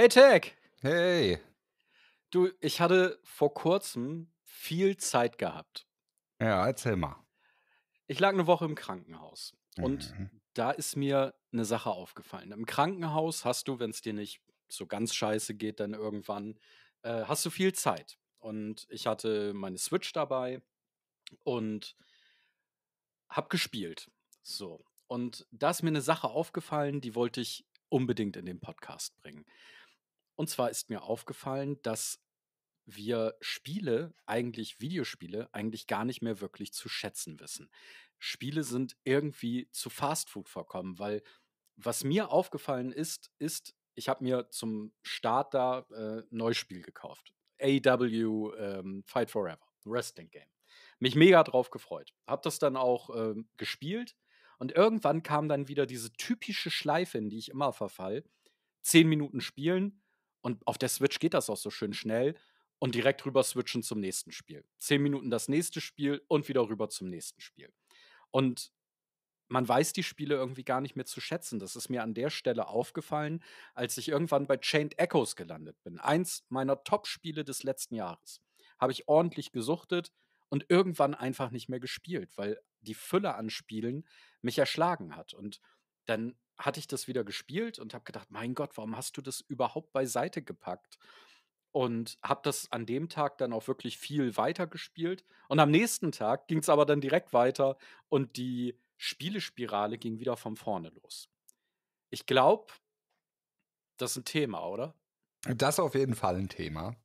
Hey Tag! Hey! Du, ich hatte vor kurzem viel Zeit gehabt. Ja, erzähl mal. Ich lag eine Woche im Krankenhaus und mhm. da ist mir eine Sache aufgefallen. Im Krankenhaus hast du, wenn es dir nicht so ganz scheiße geht, dann irgendwann, äh, hast du viel Zeit. Und ich hatte meine Switch dabei und hab gespielt. So. Und da ist mir eine Sache aufgefallen, die wollte ich unbedingt in den Podcast bringen. Und zwar ist mir aufgefallen, dass wir Spiele, eigentlich Videospiele, eigentlich gar nicht mehr wirklich zu schätzen wissen. Spiele sind irgendwie zu Fastfood verkommen, weil was mir aufgefallen ist, ist, ich habe mir zum Start da äh, Neuspiel gekauft. AW ähm, Fight Forever, Wrestling Game. Mich mega drauf gefreut. Hab das dann auch ähm, gespielt und irgendwann kam dann wieder diese typische Schleife, in die ich immer verfall. Zehn Minuten spielen, und auf der Switch geht das auch so schön schnell und direkt rüber switchen zum nächsten Spiel. Zehn Minuten das nächste Spiel und wieder rüber zum nächsten Spiel. Und man weiß die Spiele irgendwie gar nicht mehr zu schätzen. Das ist mir an der Stelle aufgefallen, als ich irgendwann bei Chained Echoes gelandet bin. Eins meiner Top-Spiele des letzten Jahres. Habe ich ordentlich gesuchtet und irgendwann einfach nicht mehr gespielt, weil die Fülle an Spielen mich erschlagen hat. Und dann hatte ich das wieder gespielt und habe gedacht, mein Gott, warum hast du das überhaupt beiseite gepackt? Und habe das an dem Tag dann auch wirklich viel weiter gespielt. Und am nächsten Tag ging es aber dann direkt weiter und die Spielespirale ging wieder von vorne los. Ich glaube, das ist ein Thema, oder? Das ist auf jeden Fall ein Thema.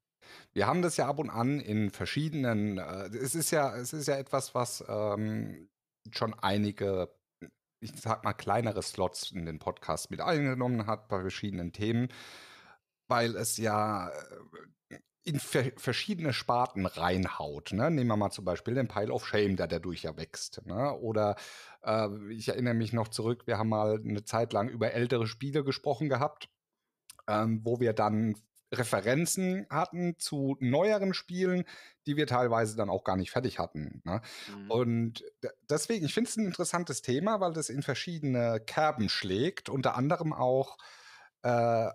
Wir haben das ja ab und an in verschiedenen, äh, es ist ja, es ist ja etwas, was ähm, schon einige ich sag mal, kleinere Slots in den Podcast mit eingenommen hat bei verschiedenen Themen, weil es ja äh, in ver verschiedene Sparten reinhaut. Ne? Nehmen wir mal zum Beispiel den Pile of Shame, der dadurch ja wächst. Ne? Oder äh, ich erinnere mich noch zurück, wir haben mal eine Zeit lang über ältere Spiele gesprochen gehabt, ähm, wo wir dann Referenzen hatten zu neueren Spielen, die wir teilweise dann auch gar nicht fertig hatten. Ne? Mhm. Und deswegen, ich finde es ein interessantes Thema, weil das in verschiedene Kerben schlägt. Unter anderem auch äh,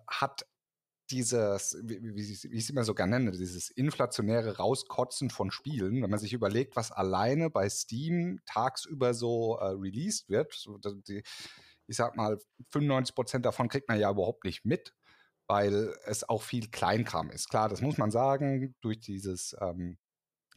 hat dieses, wie, wie, wie ich es immer so gerne nenne, dieses inflationäre Rauskotzen von Spielen, wenn man sich überlegt, was alleine bei Steam tagsüber so äh, released wird, so, die, ich sag mal, 95 Prozent davon kriegt man ja überhaupt nicht mit weil es auch viel Kleinkram ist. Klar, das muss man sagen, durch dieses ähm,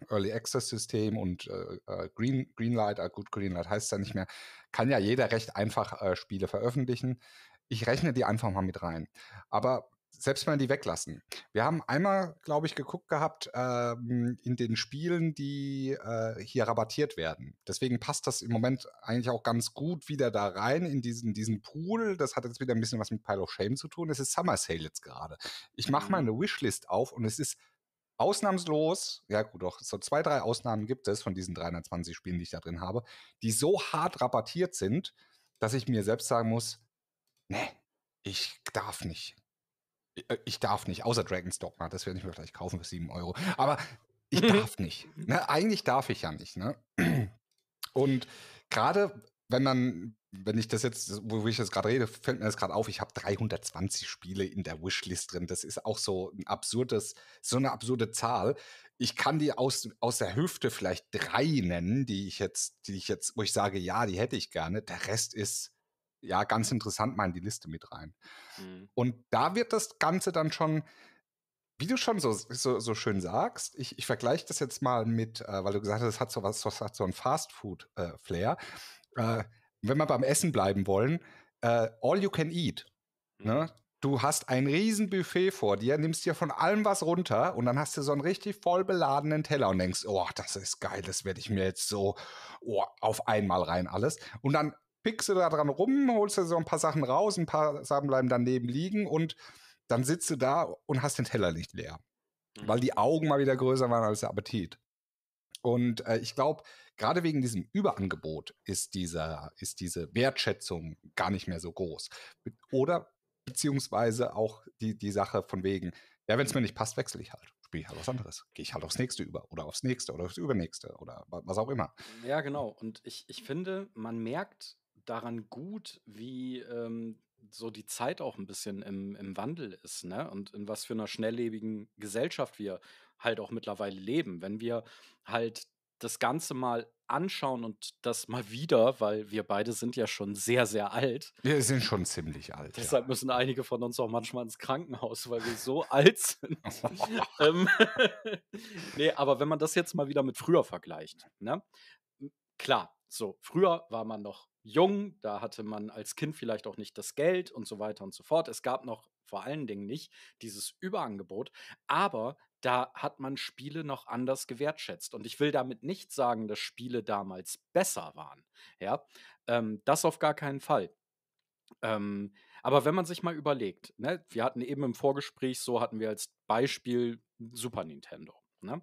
Early Access System und äh, äh Green, Greenlight, äh, gut, Greenlight heißt es ja nicht mehr, kann ja jeder recht einfach äh, Spiele veröffentlichen. Ich rechne die einfach mal mit rein. Aber selbst wenn die weglassen. Wir haben einmal, glaube ich, geguckt gehabt ähm, in den Spielen, die äh, hier rabattiert werden. Deswegen passt das im Moment eigentlich auch ganz gut wieder da rein in diesen, diesen Pool. Das hat jetzt wieder ein bisschen was mit Pile of Shame zu tun. Es ist Summer Sale jetzt gerade. Ich mache mhm. meine Wishlist auf und es ist ausnahmslos, ja gut, doch so zwei, drei Ausnahmen gibt es von diesen 320 Spielen, die ich da drin habe, die so hart rabattiert sind, dass ich mir selbst sagen muss, nee, ich darf nicht. Äh, äh, ich darf nicht, außer Dragon's Dogma, das werde ich mir vielleicht kaufen für 7 Euro. Aber ich mhm. darf nicht. Ne? Eigentlich darf ich ja nicht. Ne? Und gerade wenn man, wenn ich das jetzt, wo ich jetzt gerade rede, fällt mir das gerade auf, ich habe 320 Spiele in der Wishlist drin. Das ist auch so ein absurdes, so eine absurde Zahl. Ich kann die aus, aus der Hüfte vielleicht drei nennen, die ich jetzt, die ich jetzt, wo ich sage, ja, die hätte ich gerne. Der Rest ist ja, ganz interessant mal in die Liste mit rein. Mhm. Und da wird das Ganze dann schon, wie du schon so, so, so schön sagst, ich, ich vergleiche das jetzt mal mit, äh, weil du gesagt hast, das hat so was, das hat so ein Fast-Food-Flair. Äh, äh, wenn wir beim Essen bleiben wollen, äh, all you can eat. Mhm. Ne? Du hast ein Riesenbuffet vor dir, nimmst dir von allem was runter und dann hast du so einen richtig voll beladenen Teller und denkst, oh, das ist geil, das werde ich mir jetzt so oh, auf einmal rein alles. Und dann pickst du da dran rum, holst dir so ein paar Sachen raus, ein paar Sachen bleiben daneben liegen und dann sitzt du da und hast den Teller nicht leer. Weil die mhm. Augen mal wieder größer waren als der Appetit. Und äh, ich glaube, gerade wegen diesem Überangebot ist, dieser, ist diese Wertschätzung gar nicht mehr so groß. Oder beziehungsweise auch die, die Sache von wegen, ja, wenn es mir nicht passt, wechsle ich halt. Spiele ich halt was anderes. Gehe ich halt aufs nächste über oder aufs nächste oder aufs übernächste oder was auch immer. Ja, genau. Und ich, ich finde, man merkt daran gut, wie ähm, so die Zeit auch ein bisschen im, im Wandel ist, ne? Und in was für einer schnelllebigen Gesellschaft wir halt auch mittlerweile leben. Wenn wir halt das Ganze mal anschauen und das mal wieder, weil wir beide sind ja schon sehr, sehr alt. Wir sind schon ziemlich alt. Deshalb ja. müssen einige von uns auch manchmal ins Krankenhaus, weil wir so alt sind. ähm, nee, aber wenn man das jetzt mal wieder mit früher vergleicht, ne? Klar, so, früher war man noch jung, da hatte man als Kind vielleicht auch nicht das Geld und so weiter und so fort. Es gab noch vor allen Dingen nicht dieses Überangebot, aber da hat man Spiele noch anders gewertschätzt. Und ich will damit nicht sagen, dass Spiele damals besser waren. Ja, ähm, das auf gar keinen Fall. Ähm, aber wenn man sich mal überlegt, ne, wir hatten eben im Vorgespräch, so hatten wir als Beispiel Super Nintendo. Ne?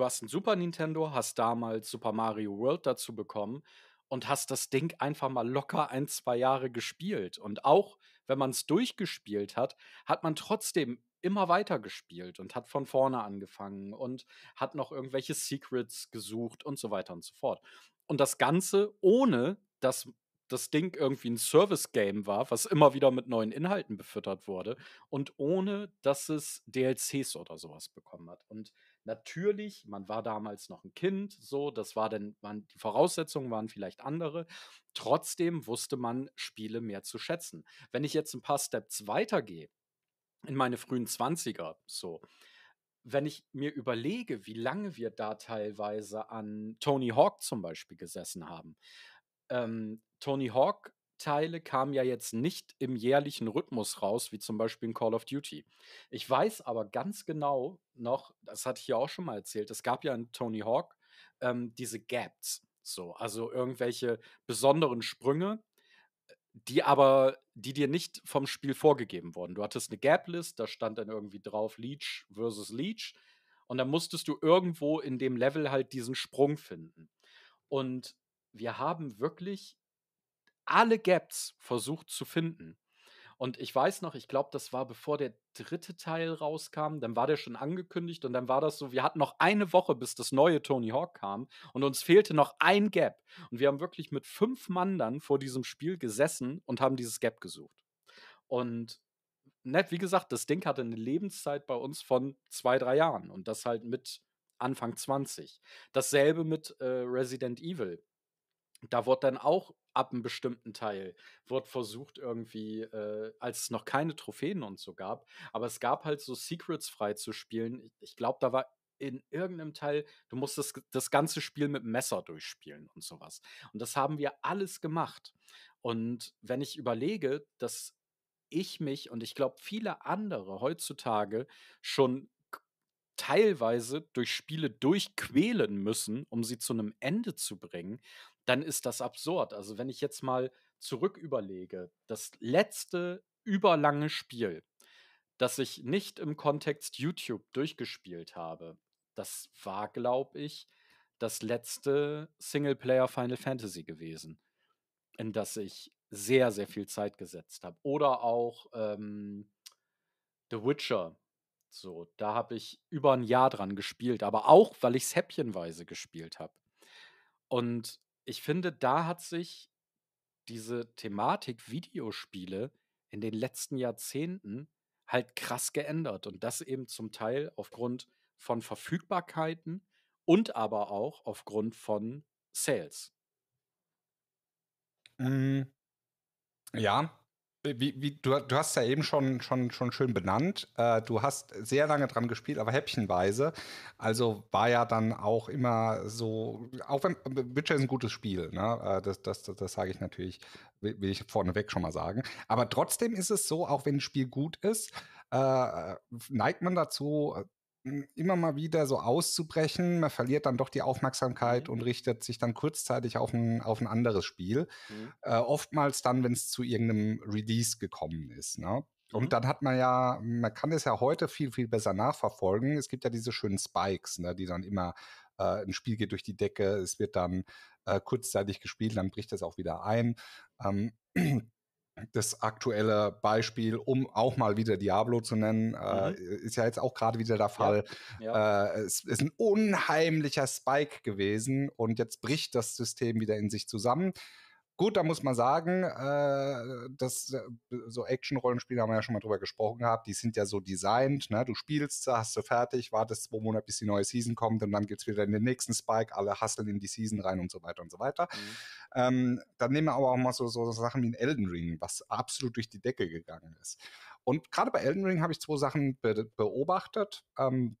du hast ein Super Nintendo, hast damals Super Mario World dazu bekommen und hast das Ding einfach mal locker ein, zwei Jahre gespielt. Und auch wenn man es durchgespielt hat, hat man trotzdem immer weiter gespielt und hat von vorne angefangen und hat noch irgendwelche Secrets gesucht und so weiter und so fort. Und das Ganze ohne, dass das Ding irgendwie ein Service-Game war, was immer wieder mit neuen Inhalten befüttert wurde und ohne, dass es DLCs oder sowas bekommen hat. Und natürlich, man war damals noch ein Kind, so, das war denn, man, die Voraussetzungen waren vielleicht andere. Trotzdem wusste man Spiele mehr zu schätzen. Wenn ich jetzt ein paar Steps weitergehe, in meine frühen 20er, so, wenn ich mir überlege, wie lange wir da teilweise an Tony Hawk zum Beispiel gesessen haben, ähm, Tony Hawk Teile kamen ja jetzt nicht im jährlichen Rhythmus raus, wie zum Beispiel in Call of Duty. Ich weiß aber ganz genau noch, das hatte ich ja auch schon mal erzählt, es gab ja in Tony Hawk ähm, diese Gaps, so, also irgendwelche besonderen Sprünge, die aber, die dir nicht vom Spiel vorgegeben wurden. Du hattest eine Gap-List, da stand dann irgendwie drauf Leech versus Leech und dann musstest du irgendwo in dem Level halt diesen Sprung finden. Und wir haben wirklich alle Gaps versucht zu finden. Und ich weiß noch, ich glaube, das war bevor der dritte Teil rauskam, dann war der schon angekündigt und dann war das so, wir hatten noch eine Woche, bis das neue Tony Hawk kam und uns fehlte noch ein Gap. Und wir haben wirklich mit fünf Mann dann vor diesem Spiel gesessen und haben dieses Gap gesucht. Und nett, wie gesagt, das Ding hatte eine Lebenszeit bei uns von zwei, drei Jahren und das halt mit Anfang 20. Dasselbe mit äh, Resident Evil. Da wurde dann auch ab einem bestimmten Teil wird versucht irgendwie, äh, als es noch keine Trophäen und so gab, aber es gab halt so Secrets freizuspielen. zu Ich glaube, da war in irgendeinem Teil, du musstest das ganze Spiel mit Messer durchspielen und sowas. Und das haben wir alles gemacht. Und wenn ich überlege, dass ich mich und ich glaube viele andere heutzutage schon teilweise durch Spiele durchquälen müssen, um sie zu einem Ende zu bringen, dann ist das absurd. Also wenn ich jetzt mal zurück überlege, das letzte überlange Spiel, das ich nicht im Kontext YouTube durchgespielt habe, das war, glaube ich, das letzte Singleplayer Final Fantasy gewesen, in das ich sehr, sehr viel Zeit gesetzt habe. Oder auch ähm, The Witcher. So, da habe ich über ein Jahr dran gespielt, aber auch, weil ich es häppchenweise gespielt habe. Und ich finde, da hat sich diese Thematik Videospiele in den letzten Jahrzehnten halt krass geändert. Und das eben zum Teil aufgrund von Verfügbarkeiten und aber auch aufgrund von Sales. Mhm. Ja, wie, wie, du, du, hast ja eben schon, schon, schon schön benannt. Äh, du hast sehr lange dran gespielt, aber häppchenweise. Also war ja dann auch immer so, auch wenn Witcher ist ein gutes Spiel, ne? das, äh, das, das, das sage ich natürlich, will, ich vorneweg schon mal sagen. Aber trotzdem ist es so, auch wenn ein Spiel gut ist, äh, neigt man dazu, immer mal wieder so auszubrechen. Man verliert dann doch die Aufmerksamkeit mhm. und richtet sich dann kurzzeitig auf ein, auf ein anderes Spiel. Mhm. Äh, oftmals dann, wenn es zu irgendeinem Release gekommen ist. Ne? Und mhm. dann hat man ja, man kann es ja heute viel, viel besser nachverfolgen. Es gibt ja diese schönen Spikes, ne, die dann immer, äh, ein Spiel geht durch die Decke, es wird dann äh, kurzzeitig gespielt, dann bricht es auch wieder ein. Ähm, das aktuelle Beispiel, um auch mal wieder Diablo zu nennen, mhm. äh, ist ja jetzt auch gerade wieder der Fall. Ja. Ja. Äh, es ist ein unheimlicher Spike gewesen und jetzt bricht das System wieder in sich zusammen. Gut, da muss man sagen, äh, dass äh, so Action-Rollenspiele haben wir ja schon mal drüber gesprochen gehabt, die sind ja so designt, ne? Du spielst, hast du fertig, wartest zwei Monate, bis die neue Season kommt und dann geht es wieder in den nächsten Spike, alle hasseln in die Season rein und so weiter und so weiter. Mhm. Ähm, dann nehmen wir aber auch mal so, so Sachen wie ein Elden Ring, was absolut durch die Decke gegangen ist. Und gerade bei Elden Ring habe ich zwei Sachen be beobachtet. Ähm,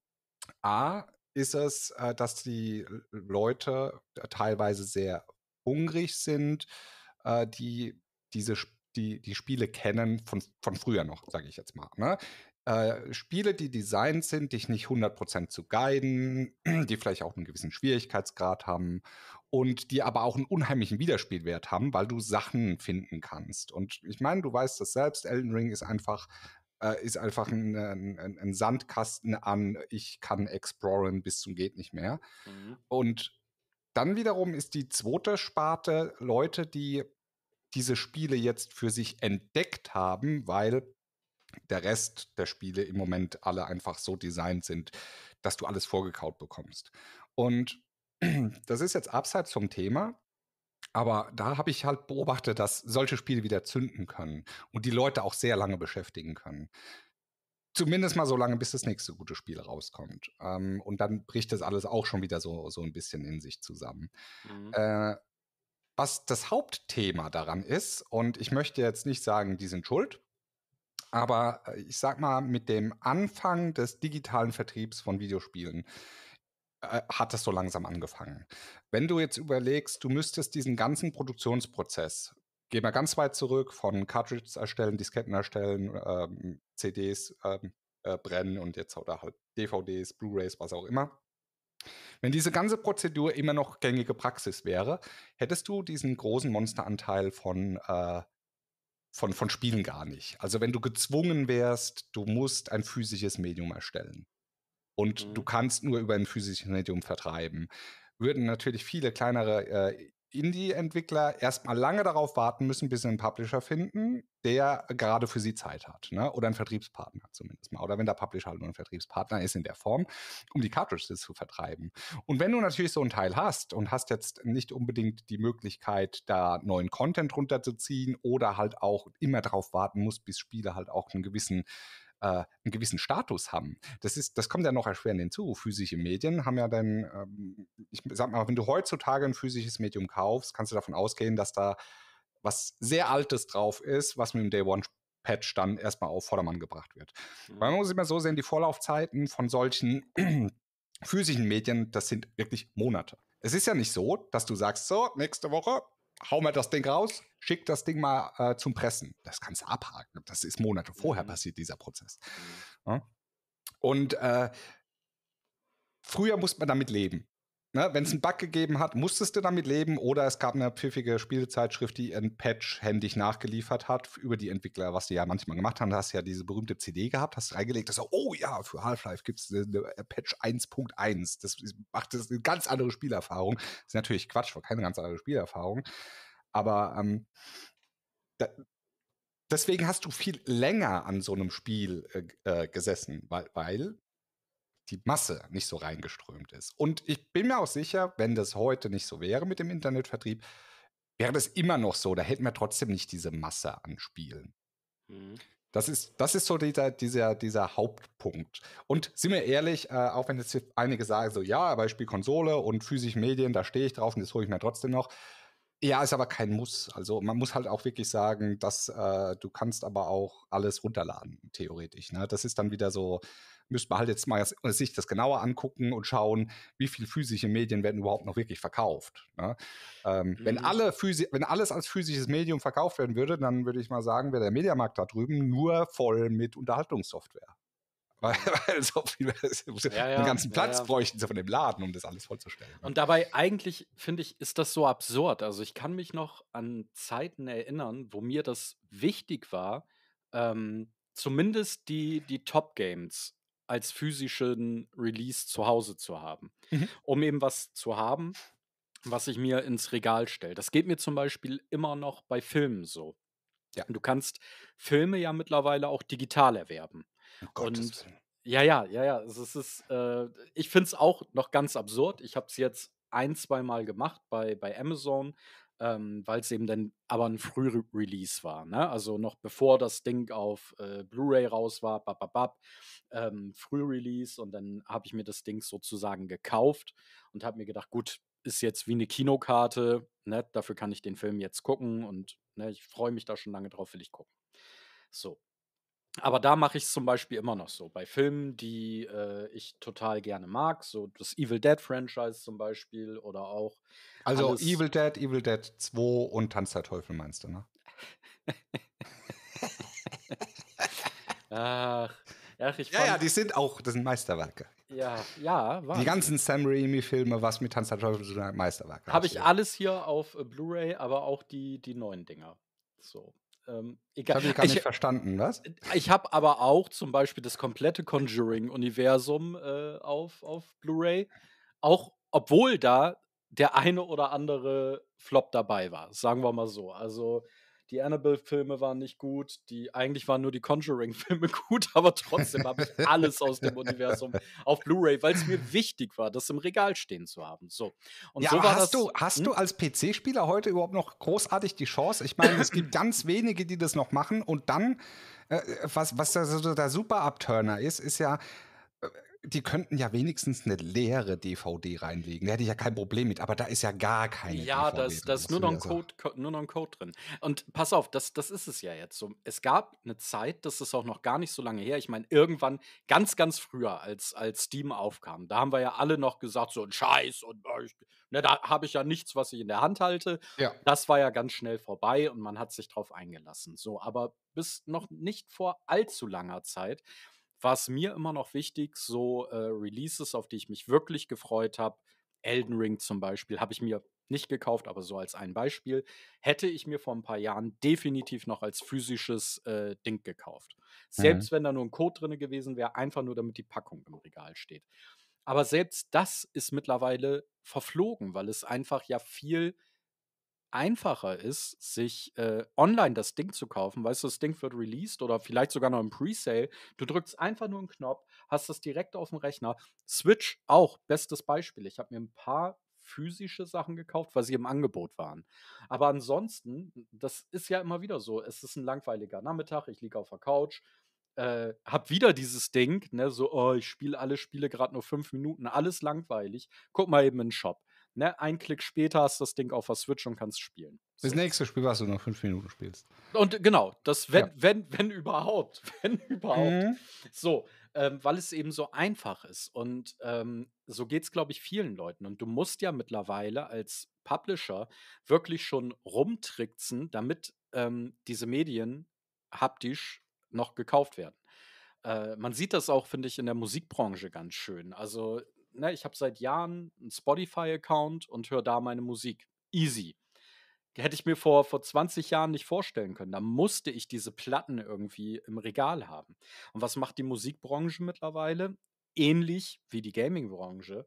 A, ist es, äh, dass die Leute teilweise sehr hungrig sind, äh, die diese die, die Spiele kennen von, von früher noch, sage ich jetzt mal. Ne? Äh, Spiele, die designt sind, dich nicht 100% zu guiden, die vielleicht auch einen gewissen Schwierigkeitsgrad haben und die aber auch einen unheimlichen Widerspielwert haben, weil du Sachen finden kannst. Und ich meine, du weißt das selbst, Elden Ring ist einfach äh, ist einfach ein, ein, ein, Sandkasten an, ich kann exploren bis zum geht nicht mehr. Mhm. Und dann wiederum ist die zweite Sparte Leute, die diese Spiele jetzt für sich entdeckt haben, weil der Rest der Spiele im Moment alle einfach so designt sind, dass du alles vorgekaut bekommst. Und das ist jetzt abseits vom Thema, aber da habe ich halt beobachtet, dass solche Spiele wieder zünden können und die Leute auch sehr lange beschäftigen können zumindest mal so lange, bis das nächste gute Spiel rauskommt. Ähm, und dann bricht das alles auch schon wieder so, so ein bisschen in sich zusammen. Mhm. Äh, was das Hauptthema daran ist, und ich möchte jetzt nicht sagen, die sind schuld, aber äh, ich sag mal, mit dem Anfang des digitalen Vertriebs von Videospielen äh, hat das so langsam angefangen. Wenn du jetzt überlegst, du müsstest diesen ganzen Produktionsprozess gehen wir ganz weit zurück, von Cartridges erstellen, Disketten erstellen, ähm, CDs ähm, äh, brennen und jetzt oder halt DVDs, Blu-rays, was auch immer. Wenn diese ganze Prozedur immer noch gängige Praxis wäre, hättest du diesen großen Monsteranteil von, äh, von, von Spielen gar nicht. Also wenn du gezwungen wärst, du musst ein physisches Medium erstellen. Und mhm. du kannst nur über ein physisches Medium vertreiben. Würden natürlich viele kleinere äh, Indie-Entwickler erstmal lange darauf warten müssen, bis sie einen Publisher finden, der gerade für sie Zeit hat. Ne? Oder einen Vertriebspartner zumindest mal. Oder wenn der Publisher halt nur ein Vertriebspartner ist in der Form, um die Cartridges zu vertreiben. Und wenn du natürlich so einen Teil hast und hast jetzt nicht unbedingt die Möglichkeit, da neuen Content runterzuziehen oder halt auch immer darauf warten musst, bis Spiele halt auch einen gewissen äh, einen gewissen Status haben. Das ist, das kommt ja noch erschwerend hinzu. Physische Medien haben ja dann, ähm, ich sag mal, wenn du heutzutage ein physisches Medium kaufst, kannst du davon ausgehen, dass da was sehr Altes drauf ist, was mit dem Day One Patch dann erstmal auf Vordermann gebracht wird. Mhm. Man muss immer so sehen, die Vorlaufzeiten von solchen physischen Medien, das sind wirklich Monate. Es ist ja nicht so, dass du sagst, so, nächste Woche hau mal das Ding raus, schick das Ding mal äh, zum Pressen. Das kannst du abhaken. Das ist Monate vorher mhm. passiert, dieser Prozess. Mhm. Ja. Und äh, früher musste man damit leben ne, wenn es mhm. einen Bug gegeben hat, musstest du damit leben oder es gab eine pfiffige Spielezeitschrift, die ein Patch händig nachgeliefert hat über die Entwickler, was die ja manchmal gemacht haben. Da hast du ja diese berühmte CD gehabt, hast reingelegt, hast du, oh ja, für Half-Life gibt es Patch 1.1. Das macht das eine ganz andere Spielerfahrung. Das ist natürlich Quatsch, war keine ganz andere Spielerfahrung. Aber ähm, da, deswegen hast du viel länger an so einem Spiel äh, äh gesessen, weil, weil die Masse nicht so reingeströmt ist. Und ich bin mir auch sicher, wenn das heute nicht so wäre mit dem Internetvertrieb, wäre das immer noch so. Da hätten wir trotzdem nicht diese Masse an Spielen. Mhm. Das ist, das ist so dieser, dieser, dieser Hauptpunkt. Und sind wir ehrlich, äh, auch wenn jetzt einige sagen, so ja, aber ich spiele Konsole und physische Medien, da stehe ich drauf und das hole ich mir trotzdem noch. Ja, ist aber kein Muss. Also man muss halt auch wirklich sagen, dass äh, du kannst aber auch alles runterladen, theoretisch. Ne? Das ist dann wieder so, müsste man halt jetzt mal sich das genauer angucken und schauen, wie viele physische Medien werden überhaupt noch wirklich verkauft. Ne? Ähm, mhm. wenn, alle wenn alles als physisches Medium verkauft werden würde, dann würde ich mal sagen, wäre der Mediamarkt da drüben nur voll mit Unterhaltungssoftware. Weil, so viel, ja, ja, den ganzen Platz ja, bräuchten sie von dem Laden, um das alles vollzustellen. Ne? Und dabei eigentlich, finde ich, ist das so absurd. Also ich kann mich noch an Zeiten erinnern, wo mir das wichtig war, ähm, zumindest die, die Top-Games als physischen Release zu Hause zu haben, mhm. um eben was zu haben, was ich mir ins Regal stelle. Das geht mir zum Beispiel immer noch bei Filmen so. Ja. Du kannst Filme ja mittlerweile auch digital erwerben. oh und ja, ja, ja, ja. Es ist, äh, ich finde es auch noch ganz absurd. Ich habe es jetzt ein, zwei Mal gemacht bei, bei Amazon, ähm, weil es eben dann aber ein Frührelease war. Ne? Also noch bevor das Ding auf äh, Blu-ray raus war, bababab, ähm, Frührelease und dann habe ich mir das Ding sozusagen gekauft und habe mir gedacht, gut, ist jetzt wie eine Kinokarte, ne? dafür kann ich den Film jetzt gucken und ne, ich freue mich da schon lange drauf, will ich gucken. So, aber da mache ich es zum Beispiel immer noch so. Bei Filmen, die äh, ich total gerne mag, so das Evil Dead Franchise zum Beispiel oder auch. Also Evil Dead, Evil Dead 2 und Tanz der Teufel meinst du, ne? Ach, ach, ich ja, ja, die sind auch, das sind Meisterwerke. Ja, ja, war. Die ganzen Sam Raimi-Filme, was mit Tanz der Teufel zu Meisterwerke. Habe ich alles hier auf äh, Blu-ray, aber auch die, die neuen Dinger. So ähm, egal. Das habe ich gar nicht ich, verstanden, was? Äh, ich habe aber auch zum Beispiel das komplette Conjuring-Universum äh, auf, auf Blu-ray. Auch obwohl da der eine oder andere Flop dabei war, sagen wir mal so. Also die Annabelle-Filme waren nicht gut. Die, eigentlich waren nur die Conjuring-Filme gut, aber trotzdem habe ich alles aus dem Universum auf Blu-ray, weil es mir wichtig war, das im Regal stehen zu haben. So. Und ja, so aber hast, das, du, hast hm? du als PC-Spieler heute überhaupt noch großartig die Chance? Ich meine, es gibt ganz wenige, die das noch machen. Und dann, äh, äh was, was da, so der super Abturner ist, ist ja, die könnten ja wenigstens eine leere DVD reinlegen. Da hätte ich ja kein Problem mit, aber da ist ja gar keine. Ja, da ist nur, noch ein Code, nur noch ein Code drin. Und pass auf, das, das ist es ja jetzt so. Es gab eine Zeit, das ist auch noch gar nicht so lange her. Ich meine, irgendwann, ganz, ganz früher, als, als Steam aufkam, da haben wir ja alle noch gesagt, so ein Scheiß und oh, ne, da habe ich ja nichts, was ich in der Hand halte. Ja. Das war ja ganz schnell vorbei und man hat sich drauf eingelassen. So, aber bis noch nicht vor allzu langer Zeit war es mir immer noch wichtig, so äh, Releases, auf die ich mich wirklich gefreut habe, Elden Ring zum Beispiel, habe ich mir nicht gekauft, aber so als ein Beispiel, hätte ich mir vor ein paar Jahren definitiv noch als physisches äh, Ding gekauft. Mhm. Selbst mhm. wenn da nur ein Code drin gewesen wäre, einfach nur damit die Packung im Regal steht. Aber selbst das ist mittlerweile verflogen, weil es einfach ja viel einfacher ist, sich äh, online das Ding zu kaufen. Weißt du, das Ding wird released oder vielleicht sogar noch im Presale. Du drückst einfach nur einen Knopf, hast das direkt auf dem Rechner. Switch auch, bestes Beispiel. Ich habe mir ein paar physische Sachen gekauft, weil sie im Angebot waren. Aber ansonsten, das ist ja immer wieder so. Es ist ein langweiliger Nachmittag, ich liege auf der Couch, äh, hab wieder dieses Ding, ne, so, oh, ich spiele alle Spiele gerade nur fünf Minuten, alles langweilig. Guck mal eben in den Shop ne, ein Klick später hast du das Ding auf der Switch und kannst spielen. So. Das nächste Spiel, was du noch fünf Minuten spielst. Und genau, das, wenn, ja. wenn, wenn überhaupt, wenn überhaupt. Mhm. So, ähm, weil es eben so einfach ist. Und ähm, so geht es, glaube ich, vielen Leuten. Und du musst ja mittlerweile als Publisher wirklich schon rumtricksen, damit ähm, diese Medien haptisch noch gekauft werden. Äh, man sieht das auch, finde ich, in der Musikbranche ganz schön. Also ne, ich habe seit Jahren einen Spotify-Account und höre da meine Musik. Easy. Hätte ich mir vor, vor 20 Jahren nicht vorstellen können. Da musste ich diese Platten irgendwie im Regal haben. Und was macht die Musikbranche mittlerweile? Ähnlich wie die Gamingbranche.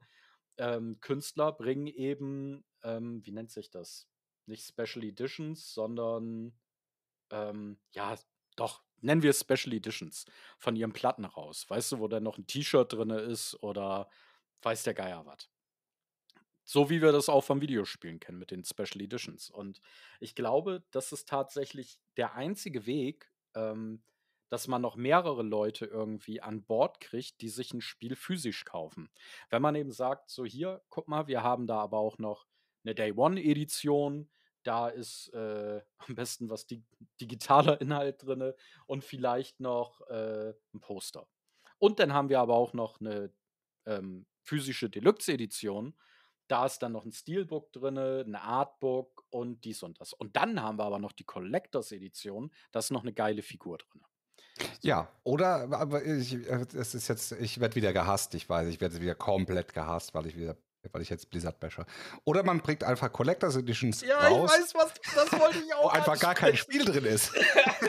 Ähm, Künstler bringen eben, ähm, wie nennt sich das? Nicht Special Editions, sondern ähm, ja, doch, nennen wir es Special Editions von ihren Platten raus. Weißt du, wo dann noch ein T-Shirt drin ist oder weiß der Geier was. So wie wir das auch vom Videospielen kennen mit den Special Editions. Und ich glaube, das ist tatsächlich der einzige Weg, ähm, dass man noch mehrere Leute irgendwie an Bord kriegt, die sich ein Spiel physisch kaufen. Wenn man eben sagt, so hier, guck mal, wir haben da aber auch noch eine Day One-Edition, da ist äh, am besten was dig digitaler Inhalt drin und vielleicht noch äh, ein Poster. Und dann haben wir aber auch noch eine ähm, physische Deluxe-Edition. Da ist dann noch ein Steelbook drin, ein Artbook und dies und das. Und dann haben wir aber noch die Collectors-Edition. Da ist noch eine geile Figur drin. Ja, oder, aber ich, es äh, ist jetzt, ich werde wieder gehasst, ich weiß, ich werde wieder komplett gehasst, weil ich wieder weil ich jetzt Blizzard bashe. Oder man bringt einfach Collectors Editions ja, raus. ich weiß, was das wollte ich auch. wo einfach gar kein Spiel drin ist.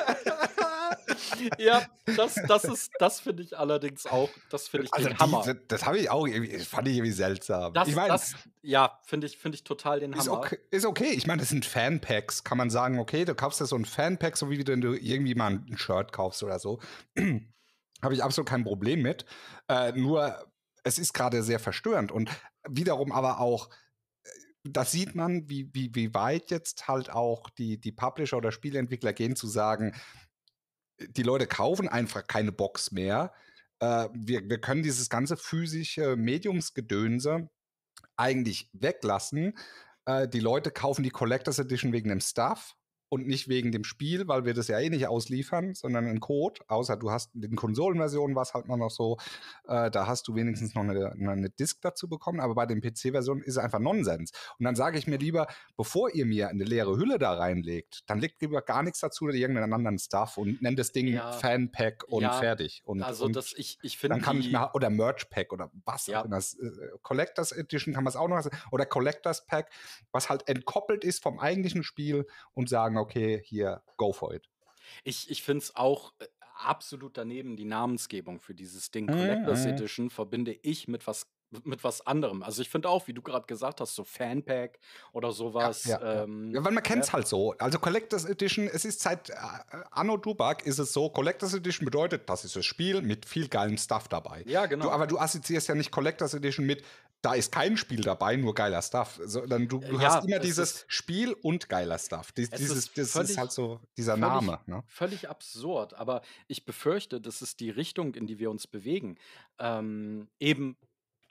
ja, das, das ist, das finde ich allerdings auch, das finde ich also den die, Hammer. Das, habe ich auch irgendwie, fand ich irgendwie seltsam. Das, ich mein, das, ja, finde ich, finde ich total den ist Hammer. Okay, ist okay, ich meine, das sind Fanpacks, kann man sagen, okay, du kaufst dir so ein Fanpack, so wie wenn du irgendwie mal ein Shirt kaufst oder so. habe ich absolut kein Problem mit. Äh, nur, es ist gerade sehr verstörend und wiederum aber auch, äh, das sieht man, wie, wie, wie weit jetzt halt auch die, die Publisher oder Spieleentwickler gehen, zu sagen, die Leute kaufen einfach keine Box mehr. Äh, wir, wir können dieses ganze physische Mediumsgedönse eigentlich weglassen. Äh, die Leute kaufen die Collectors Edition wegen dem Stuff und nicht wegen dem Spiel, weil wir das ja eh nicht ausliefern, sondern einen Code, außer du hast in den Konsolenversionen war es halt mal noch so, äh, da hast du wenigstens noch eine, eine Disk dazu bekommen, aber bei den PC-Versionen ist es einfach Nonsens. Und dann sage ich mir lieber, bevor ihr mir eine leere Hülle da reinlegt, dann legt lieber gar nichts dazu oder irgendeinen anderen Stuff und nennt das Ding ja. Fanpack und ja, fertig. Und, also und das, ich, ich finde. Dann kann ich mir, oder Merch Pack oder was ja. auch immer. Äh, Collectors Edition kann man es auch noch, oder Collectors Pack, was halt entkoppelt ist vom eigentlichen Spiel und sagen, okay, okay, hier, go for it. Ich, ich finde es auch äh, absolut daneben, die Namensgebung für dieses Ding. Mhm, Collectors mhm. Edition verbinde ich mit was mit was anderem. Also ich finde auch, wie du gerade gesagt hast, so Fanpack oder sowas. Ja, ja, ähm, ja. weil man ne? kennt es halt so. Also Collectors Edition, es ist seit äh, Anno Dubak ist es so, Collectors Edition bedeutet, das ist das Spiel mit viel geilem Stuff dabei. Ja, genau. Du, aber du assoziierst ja nicht Collectors Edition mit, da ist kein Spiel dabei, nur geiler Stuff. Sondern du, du äh, hast immer dieses ist, Spiel und geiler Stuff. Dies, dieses, ist das ist halt so dieser völlig, Name. Ne? Völlig absurd, aber ich befürchte, das ist die Richtung, in die wir uns bewegen. Ähm, eben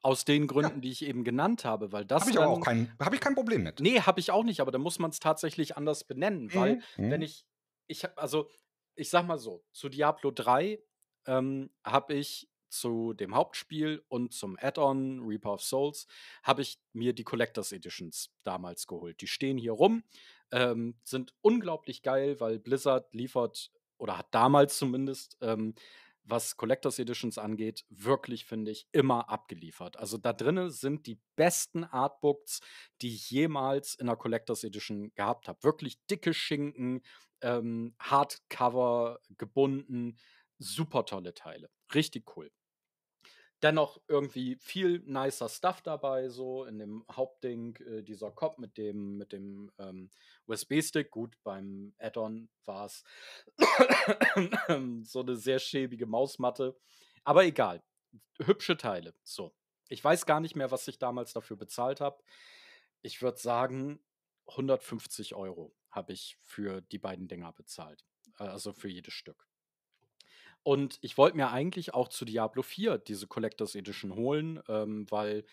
aus den Gründen, ja. die ich eben genannt habe, weil das. Habe ich dann, auch kein, hab ich kein Problem mit. Nee, habe ich auch nicht, aber da muss man es tatsächlich anders benennen, weil, mhm. wenn mhm. ich, ich also, ich sag mal so, zu Diablo 3 ähm, habe ich zu dem Hauptspiel und zum Add-on Reaper of Souls habe ich mir die Collectors Editions damals geholt. Die stehen hier rum, ähm, sind unglaublich geil, weil Blizzard liefert oder hat damals zumindest ähm, was Collectors Editions angeht, wirklich, finde ich, immer abgeliefert. Also da drinnen sind die besten Artbooks, die ich jemals in einer Collectors Edition gehabt habe. Wirklich dicke Schinken, ähm, Hardcover gebunden, super tolle Teile. Richtig cool dennoch irgendwie viel nicer Stuff dabei, so in dem Hauptding, äh, dieser Cop mit dem, mit dem ähm, USB-Stick. Gut, beim Add-on war es so eine sehr schäbige Mausmatte. Aber egal. Hübsche Teile. So. Ich weiß gar nicht mehr, was ich damals dafür bezahlt habe. Ich würde sagen, 150 Euro habe ich für die beiden Dinger bezahlt. Äh, also für jedes Stück. Und ich wollte mir eigentlich auch zu Diablo 4 diese Collectors Edition holen, ähm, weil,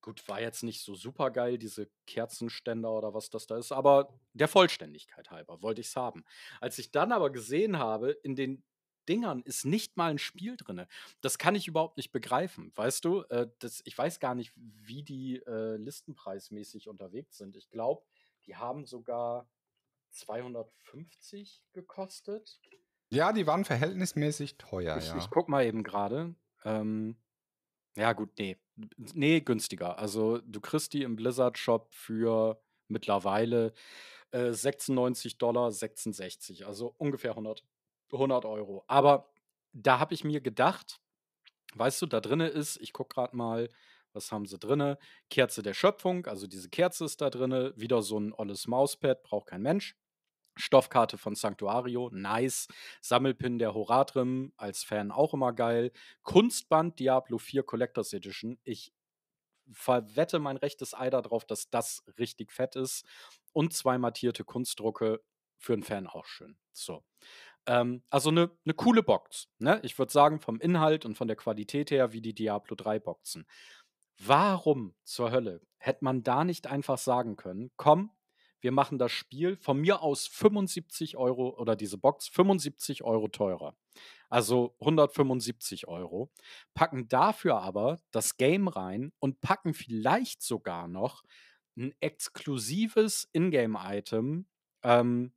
gut, war jetzt nicht so super geil, diese Kerzenständer oder was das da ist, aber der Vollständigkeit halber wollte ich es haben. Als ich dann aber gesehen habe, in den Dingern ist nicht mal ein Spiel drin. Das kann ich überhaupt nicht begreifen. Weißt du, äh, das, ich weiß gar nicht, wie die äh, listenpreismäßig unterwegs sind. Ich glaube, die haben sogar 250 gekostet. Ja, die waren verhältnismäßig teuer. Ich, ja. ich guck mal eben gerade. Ähm, ja, gut, nee. Nee, günstiger. Also, du kriegst die im Blizzard Shop für mittlerweile äh, 96 Dollar 66, also ungefähr 100, 100 Euro. Aber da habe ich mir gedacht, weißt du, da drinne ist, ich gucke gerade mal, was haben sie drinne? Kerze der Schöpfung, also diese Kerze ist da drinne, wieder so ein olles Mauspad, braucht kein Mensch. Stoffkarte von Sanctuario, nice. Sammelpin der Horatrim, als Fan auch immer geil. Kunstband Diablo 4 Collectors Edition. Ich verwette mein rechtes Ei darauf, dass das richtig fett ist. Und zwei mattierte Kunstdrucke für einen Fan auch schön. So. Ähm, also eine ne coole Box. Ne? Ich würde sagen, vom Inhalt und von der Qualität her wie die Diablo 3 Boxen. Warum zur Hölle hätte man da nicht einfach sagen können, komm, wir machen das Spiel von mir aus 75 Euro oder diese Box 75 Euro teurer. Also 175 Euro. Packen dafür aber das Game rein und packen vielleicht sogar noch ein exklusives Ingame-Item ähm,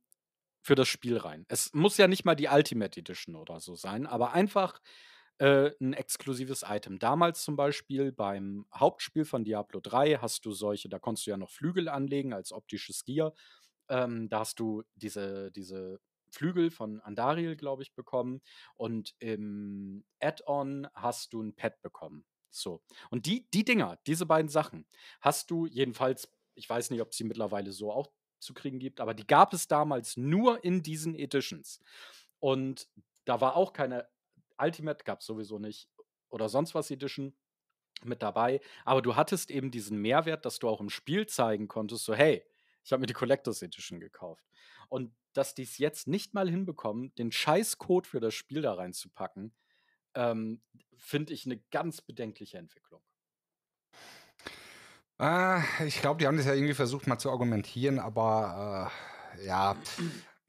für das Spiel rein. Es muss ja nicht mal die Ultimate Edition oder so sein, aber einfach äh, ein exklusives Item. Damals zum Beispiel beim Hauptspiel von Diablo 3 hast du solche, da konntest du ja noch Flügel anlegen als optisches Gear. Ähm, da hast du diese, diese Flügel von Andariel, glaube ich, bekommen. Und im Add-on hast du ein Pad bekommen. So. Und die, die Dinger, diese beiden Sachen, hast du jedenfalls, ich weiß nicht, ob sie mittlerweile so auch zu kriegen gibt, aber die gab es damals nur in diesen Editions. Und da war auch keine Ultimate gab es sowieso nicht oder sonst was Edition mit dabei. Aber du hattest eben diesen Mehrwert, dass du auch im Spiel zeigen konntest, so hey, ich habe mir die Collectors Edition gekauft. Und dass die es jetzt nicht mal hinbekommen, den Scheißcode für das Spiel da reinzupacken, ähm, finde ich eine ganz bedenkliche Entwicklung. Ah, ich glaube, die haben das ja irgendwie versucht, mal zu argumentieren, aber äh, ja.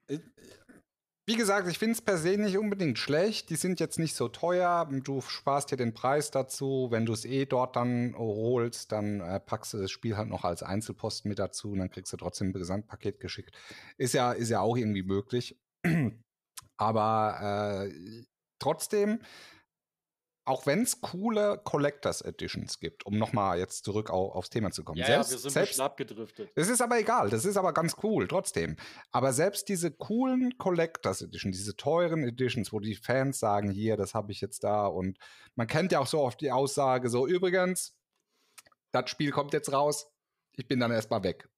Äh, wie gesagt, ich finde es per se nicht unbedingt schlecht. Die sind jetzt nicht so teuer. Du sparst dir den Preis dazu. Wenn du es eh dort dann holst, dann äh, packst du das Spiel halt noch als Einzelposten mit dazu und dann kriegst du trotzdem ein Gesamtpaket geschickt. Ist ja, ist ja auch irgendwie möglich. Aber äh, trotzdem auch wenn es coole Collectors Editions gibt, um nochmal jetzt zurück auf, aufs Thema zu kommen. Ja, selbst, ja wir sind selbst, abgedriftet. Es ist aber egal, das ist aber ganz cool trotzdem. Aber selbst diese coolen Collectors Editions, diese teuren Editions, wo die Fans sagen, hier, das habe ich jetzt da und man kennt ja auch so oft die Aussage, so übrigens, das Spiel kommt jetzt raus, ich bin dann erstmal weg.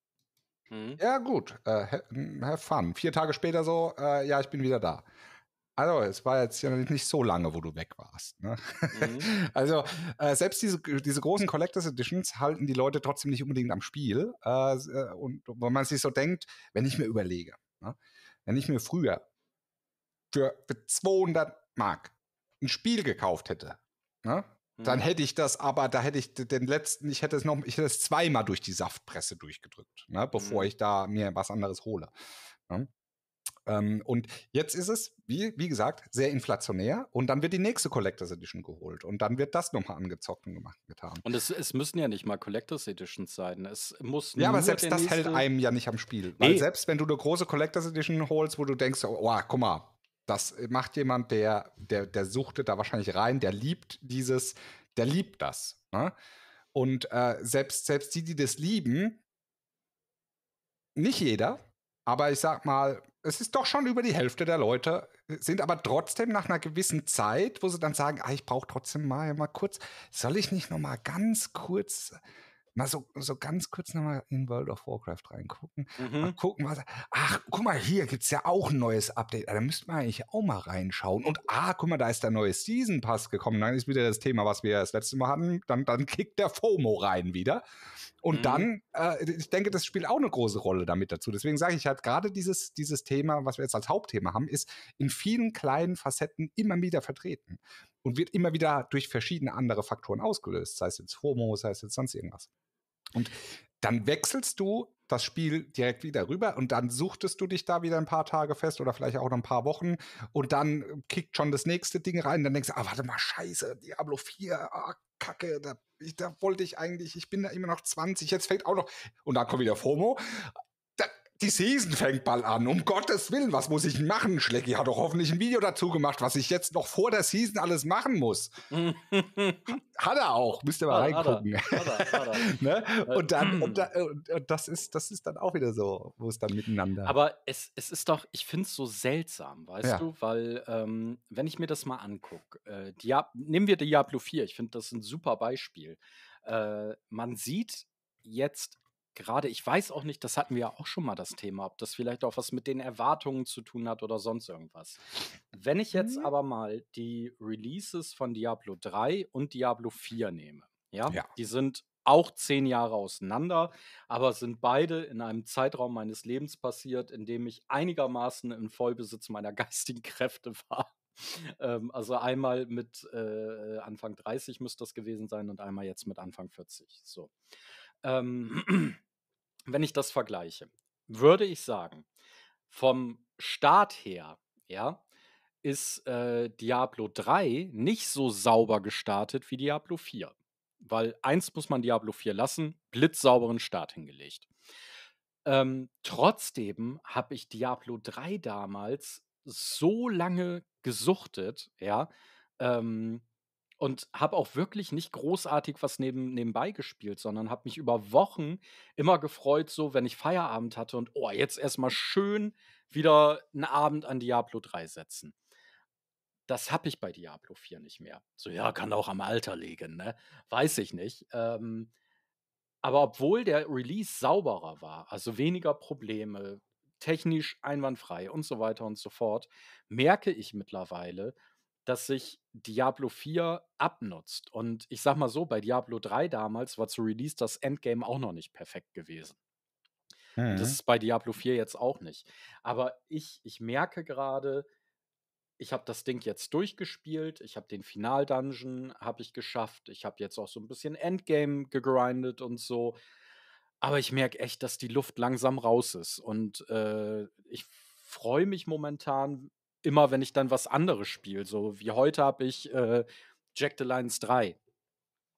Hm. Ja, gut, äh, hm, have fun. Vier Tage später so, äh, ja, ich bin wieder da also es war jetzt ja nicht so lange, wo du weg warst. Ne? Mhm. Also äh, selbst diese, diese großen Collectors Editions halten die Leute trotzdem nicht unbedingt am Spiel. Äh, äh, und wenn man sich so denkt, wenn ich mir überlege, ne? wenn ich mir früher für, für 200 Mark ein Spiel gekauft hätte, ne? dann mhm. hätte ich das aber, da hätte ich den letzten, ich hätte es noch, ich hätte es zweimal durch die Saftpresse durchgedrückt, ne, bevor mhm. ich da mir was anderes hole. Ne? Ähm, und jetzt ist es, wie, wie gesagt, sehr inflationär und dann wird die nächste Collectors Edition geholt und dann wird das nochmal angezockt und gemacht, getan. Und es, es müssen ja nicht mal Collectors Editions sein. Es muss Ja, aber selbst das hält einem ja nicht am Spiel. Weil nee. selbst wenn du eine große Collectors Edition holst, wo du denkst, oh, oh guck mal, das macht jemand, der, der, der suchtet da wahrscheinlich rein, der liebt dieses, der liebt das. Ne? Und äh, selbst, selbst die, die das lieben, nicht jeder, aber ich sag mal, es ist doch schon über die Hälfte der Leute, äh, sind aber trotzdem nach einer gewissen Zeit, wo sie dann sagen, ah, ich brauche trotzdem mal, mal kurz, soll ich nicht noch mal ganz kurz mal so, so ganz kurz nochmal in World of Warcraft reingucken. Mhm. Mal gucken, was. Ach, guck mal, hier gibt es ja auch ein neues Update. Ah, da müsste man eigentlich auch mal reinschauen. Und ah, guck mal, da ist der neue Season Pass gekommen. Dann ist wieder das Thema, was wir das letzte Mal hatten. Dann, dann kickt der FOMO rein wieder. Und mhm. dann, äh, ich denke, das spielt auch eine große Rolle damit dazu. Deswegen sage ich halt gerade dieses, dieses Thema, was wir jetzt als Hauptthema haben, ist in vielen kleinen Facetten immer wieder vertreten und wird immer wieder durch verschiedene andere Faktoren ausgelöst, sei es jetzt FOMO, sei es jetzt sonst irgendwas. Und dann wechselst du das Spiel direkt wieder rüber und dann suchtest du dich da wieder ein paar Tage fest oder vielleicht auch noch ein paar Wochen und dann kickt schon das nächste Ding rein. Dann denkst du, ah, warte mal, scheiße, Diablo 4, ah, Kacke, da, ich, da wollte ich eigentlich, ich bin da immer noch 20, jetzt fängt auch noch, und da kommt wieder FOMO die Season fängt bald an. Um Gottes Willen, was muss ich machen? Schlecki hat doch hoffentlich ein Video dazu gemacht, was ich jetzt noch vor der Season alles machen muss. hat er auch, müsst ihr mal reingucken. Und dann, äh, und, da, und das, ist, das ist dann auch wieder so, wo es dann miteinander. Aber es, es ist doch, ich finde es so seltsam, weißt ja. du, weil, ähm, wenn ich mir das mal angucke, äh, nehmen wir Diablo 4, ich finde das ein super Beispiel. Äh, man sieht jetzt gerade, ich weiß auch nicht, das hatten wir ja auch schon mal das Thema, ob das vielleicht auch was mit den Erwartungen zu tun hat oder sonst irgendwas. Wenn ich jetzt mhm. aber mal die Releases von Diablo 3 und Diablo 4 nehme, ja, ja. die sind auch zehn Jahre auseinander, aber sind beide in einem Zeitraum meines Lebens passiert, in dem ich einigermaßen im Vollbesitz meiner geistigen Kräfte war. Ähm, also einmal mit äh, Anfang 30 müsste das gewesen sein und einmal jetzt mit Anfang 40. So ähm, wenn ich das vergleiche, würde ich sagen, vom Start her, ja, ist äh, Diablo 3 nicht so sauber gestartet wie Diablo 4. Weil eins muss man Diablo 4 lassen, blitzsauberen Start hingelegt. Ähm, trotzdem habe ich Diablo 3 damals so lange gesuchtet, ja, ähm, und habe auch wirklich nicht großartig was neben, nebenbei gespielt, sondern habe mich über Wochen immer gefreut, so wenn ich Feierabend hatte und oh, jetzt erstmal schön wieder einen Abend an Diablo 3 setzen. Das habe ich bei Diablo 4 nicht mehr. So, ja, kann auch am Alter liegen, ne? Weiß ich nicht. Ähm, aber obwohl der Release sauberer war, also weniger Probleme, technisch einwandfrei und so weiter und so fort, merke ich mittlerweile, dass sich Diablo 4 abnutzt. Und ich sag mal so, bei Diablo 3 damals war zu Release das Endgame auch noch nicht perfekt gewesen. Mhm. Das ist bei Diablo 4 jetzt auch nicht. Aber ich, ich merke gerade, ich habe das Ding jetzt durchgespielt, ich habe den Final-Dungeon, habe ich geschafft, ich habe jetzt auch so ein bisschen Endgame gegrindet und so. Aber ich merke echt, dass die Luft langsam raus ist. Und äh, ich freue mich momentan immer, wenn ich dann was anderes spiele. So wie heute habe ich äh, Jack the Lions 3.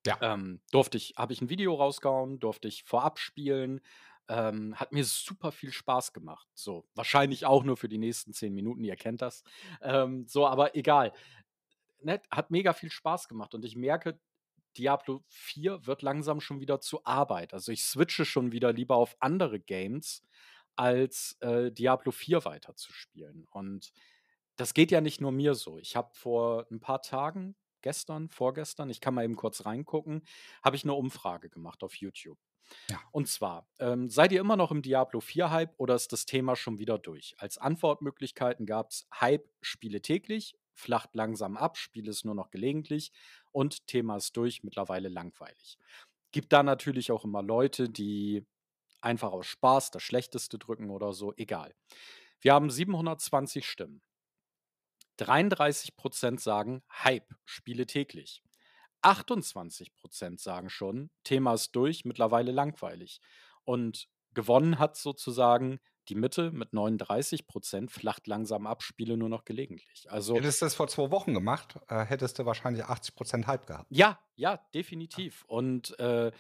Ja. Ähm, durfte ich, habe ich ein Video rausgehauen, durfte ich vorab spielen. Ähm, hat mir super viel Spaß gemacht. So, wahrscheinlich auch nur für die nächsten zehn Minuten, ihr kennt das. Ähm, so, aber egal. Ne, hat mega viel Spaß gemacht und ich merke, Diablo 4 wird langsam schon wieder zu Arbeit. Also ich switche schon wieder lieber auf andere Games, als äh, Diablo 4 weiterzuspielen. Und das geht ja nicht nur mir so. Ich habe vor ein paar Tagen, gestern, vorgestern, ich kann mal eben kurz reingucken, habe ich eine Umfrage gemacht auf YouTube. Ja. Und zwar, ähm, seid ihr immer noch im Diablo 4-Hype oder ist das Thema schon wieder durch? Als Antwortmöglichkeiten gab es Hype, Spiele täglich, flacht langsam ab, Spiele es nur noch gelegentlich und Thema ist durch, mittlerweile langweilig. Gibt da natürlich auch immer Leute, die einfach aus Spaß das Schlechteste drücken oder so, egal. Wir haben 720 Stimmen. 33 Prozent sagen Hype, Spiele täglich. 28 Prozent sagen schon, Thema ist durch, mittlerweile langweilig. Und gewonnen hat sozusagen die Mitte mit 39 Prozent, flacht langsam ab, Spiele nur noch gelegentlich. Also, Hättest du das vor zwei Wochen gemacht, äh, hättest du wahrscheinlich 80 Prozent Hype gehabt. Ja, ja, ah. definitiv. Und äh,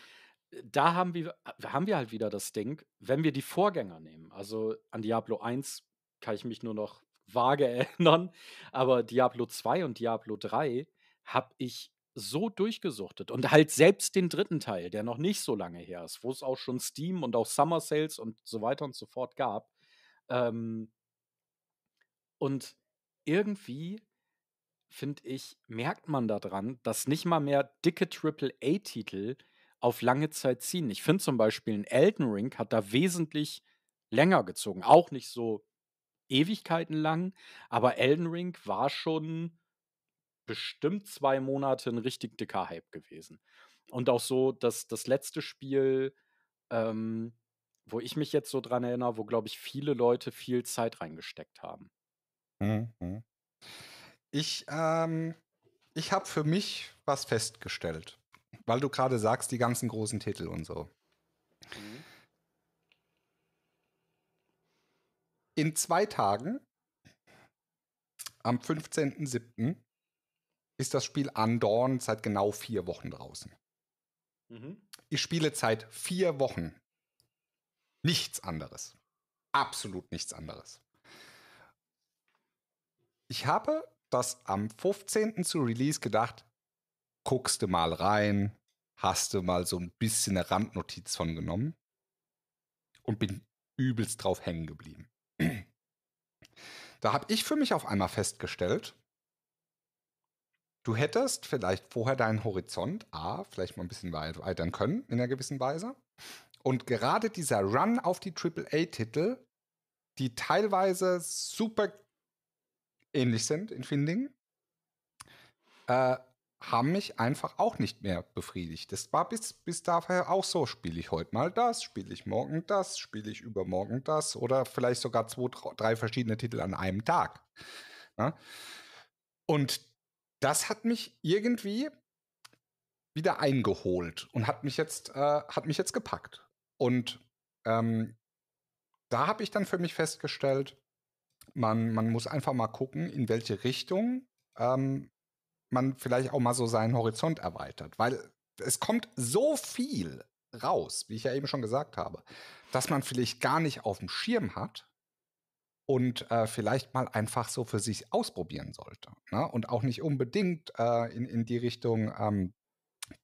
da haben wir, äh, haben wir halt wieder das Ding, wenn wir die Vorgänger nehmen, also an Diablo 1 kann ich mich nur noch vage erinnern, aber Diablo 2 und Diablo 3 habe ich so durchgesuchtet und halt selbst den dritten Teil, der noch nicht so lange her ist, wo es auch schon Steam und auch Summer Sales und so weiter und so fort gab. Ähm und irgendwie finde ich, merkt man daran, dass nicht mal mehr dicke AAA-Titel auf lange Zeit ziehen. Ich finde zum Beispiel, ein Elden Ring hat da wesentlich länger gezogen. Auch nicht so Ewigkeiten lang, aber Elden Ring war schon bestimmt zwei Monate ein richtig dicker Hype gewesen. Und auch so, dass das letzte Spiel, ähm, wo ich mich jetzt so dran erinnere, wo, glaube ich, viele Leute viel Zeit reingesteckt haben. Mhm, mhm. Ich, ähm, ich habe für mich was festgestellt, weil du gerade sagst, die ganzen großen Titel und so. in zwei Tagen, am 15.07., ist das Spiel Andorn seit genau vier Wochen draußen. Mhm. Ich spiele seit vier Wochen nichts anderes. Absolut nichts anderes. Ich habe das am 15. zu Release gedacht, guckst du mal rein, hast du mal so ein bisschen eine Randnotiz von genommen und bin übelst drauf hängen geblieben. Da habe ich für mich auf einmal festgestellt, du hättest vielleicht vorher deinen Horizont A vielleicht mal ein bisschen weitern können in einer gewissen Weise. Und gerade dieser Run auf die AAA-Titel, die teilweise super ähnlich sind in vielen Dingen, äh, haben mich einfach auch nicht mehr befriedigt. Das war bis, bis daher auch so, spiele ich heute mal das, spiele ich morgen das, spiele ich übermorgen das oder vielleicht sogar zwei, drei verschiedene Titel an einem Tag. Ja? Ne? Und das hat mich irgendwie wieder eingeholt und hat mich jetzt, äh, hat mich jetzt gepackt. Und ähm, da habe ich dann für mich festgestellt, man, man muss einfach mal gucken, in welche Richtung ähm, man vielleicht auch mal so seinen Horizont erweitert, weil es kommt so viel raus, wie ich ja eben schon gesagt habe, dass man vielleicht gar nicht auf dem Schirm hat und äh, vielleicht mal einfach so für sich ausprobieren sollte. Ne? Und auch nicht unbedingt äh, in, in die Richtung ähm,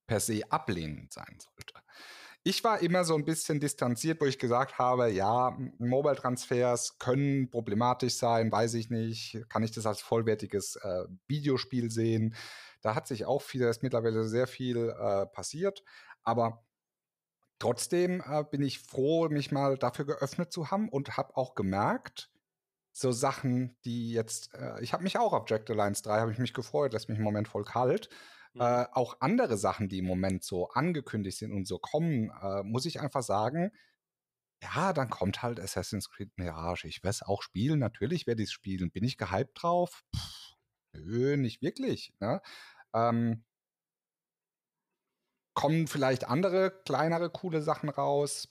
per se ablehnend sein sollte. Ich war immer so ein bisschen distanziert, wo ich gesagt habe, ja, Mobile-Transfers können problematisch sein, weiß ich nicht, kann ich das als vollwertiges äh, Videospiel sehen? Da hat sich auch viel, da ist mittlerweile sehr viel äh, passiert, aber trotzdem äh, bin ich froh, mich mal dafür geöffnet zu haben und habe auch gemerkt, so Sachen, die jetzt, äh, ich habe mich auch auf Jack the Lions 3, habe ich mich gefreut, lässt mich im Moment voll kalt, Mhm. Äh, auch andere Sachen, die im Moment so angekündigt sind und so kommen, äh, muss ich einfach sagen, ja, dann kommt halt Assassin's Creed Mirage. Ich werde es auch spielen, natürlich werde ich es spielen. Bin ich gehypt drauf? Pff, nö, nicht wirklich. Ne? Ähm, kommen vielleicht andere, kleinere, coole Sachen raus?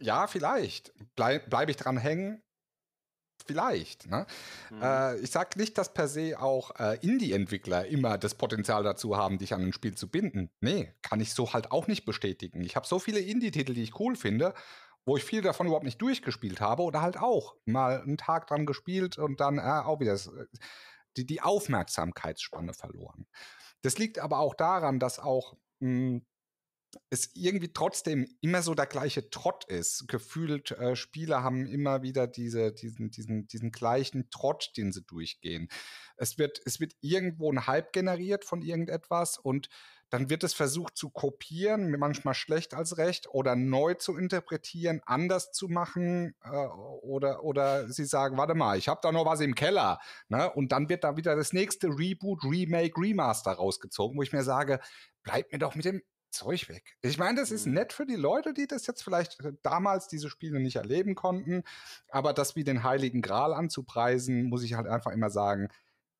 Ja, vielleicht. Blei Bleibe ich dran hängen? vielleicht. Ne? Mhm. Äh, ich sage nicht, dass per se auch äh, Indie-Entwickler immer das Potenzial dazu haben, dich an ein Spiel zu binden. Nee, kann ich so halt auch nicht bestätigen. Ich habe so viele Indie-Titel, die ich cool finde, wo ich viel davon überhaupt nicht durchgespielt habe oder halt auch mal einen Tag dran gespielt und dann äh, auch wieder äh, die, die Aufmerksamkeitsspanne verloren. Das liegt aber auch daran, dass auch mh, hm, es irgendwie trotzdem immer so der gleiche Trott ist. Gefühlt äh, Spieler haben immer wieder diese, diesen, diesen, diesen gleichen Trott, den sie durchgehen. Es wird, es wird irgendwo ein Hype generiert von irgendetwas und dann wird es versucht zu kopieren, manchmal schlecht als recht oder neu zu interpretieren, anders zu machen äh, oder oder sie sagen, warte mal, ich habe da noch was im Keller, ne? Und dann wird da wieder das nächste Reboot, Remake, Remaster rausgezogen, wo ich mir sage, bleib mir doch mit dem Zeug weg. Ich meine, das ist mhm. nett für die Leute, die das jetzt vielleicht äh, damals diese Spiele nicht erleben konnten, aber das wie den Heiligen Gral anzupreisen, muss ich halt einfach immer sagen,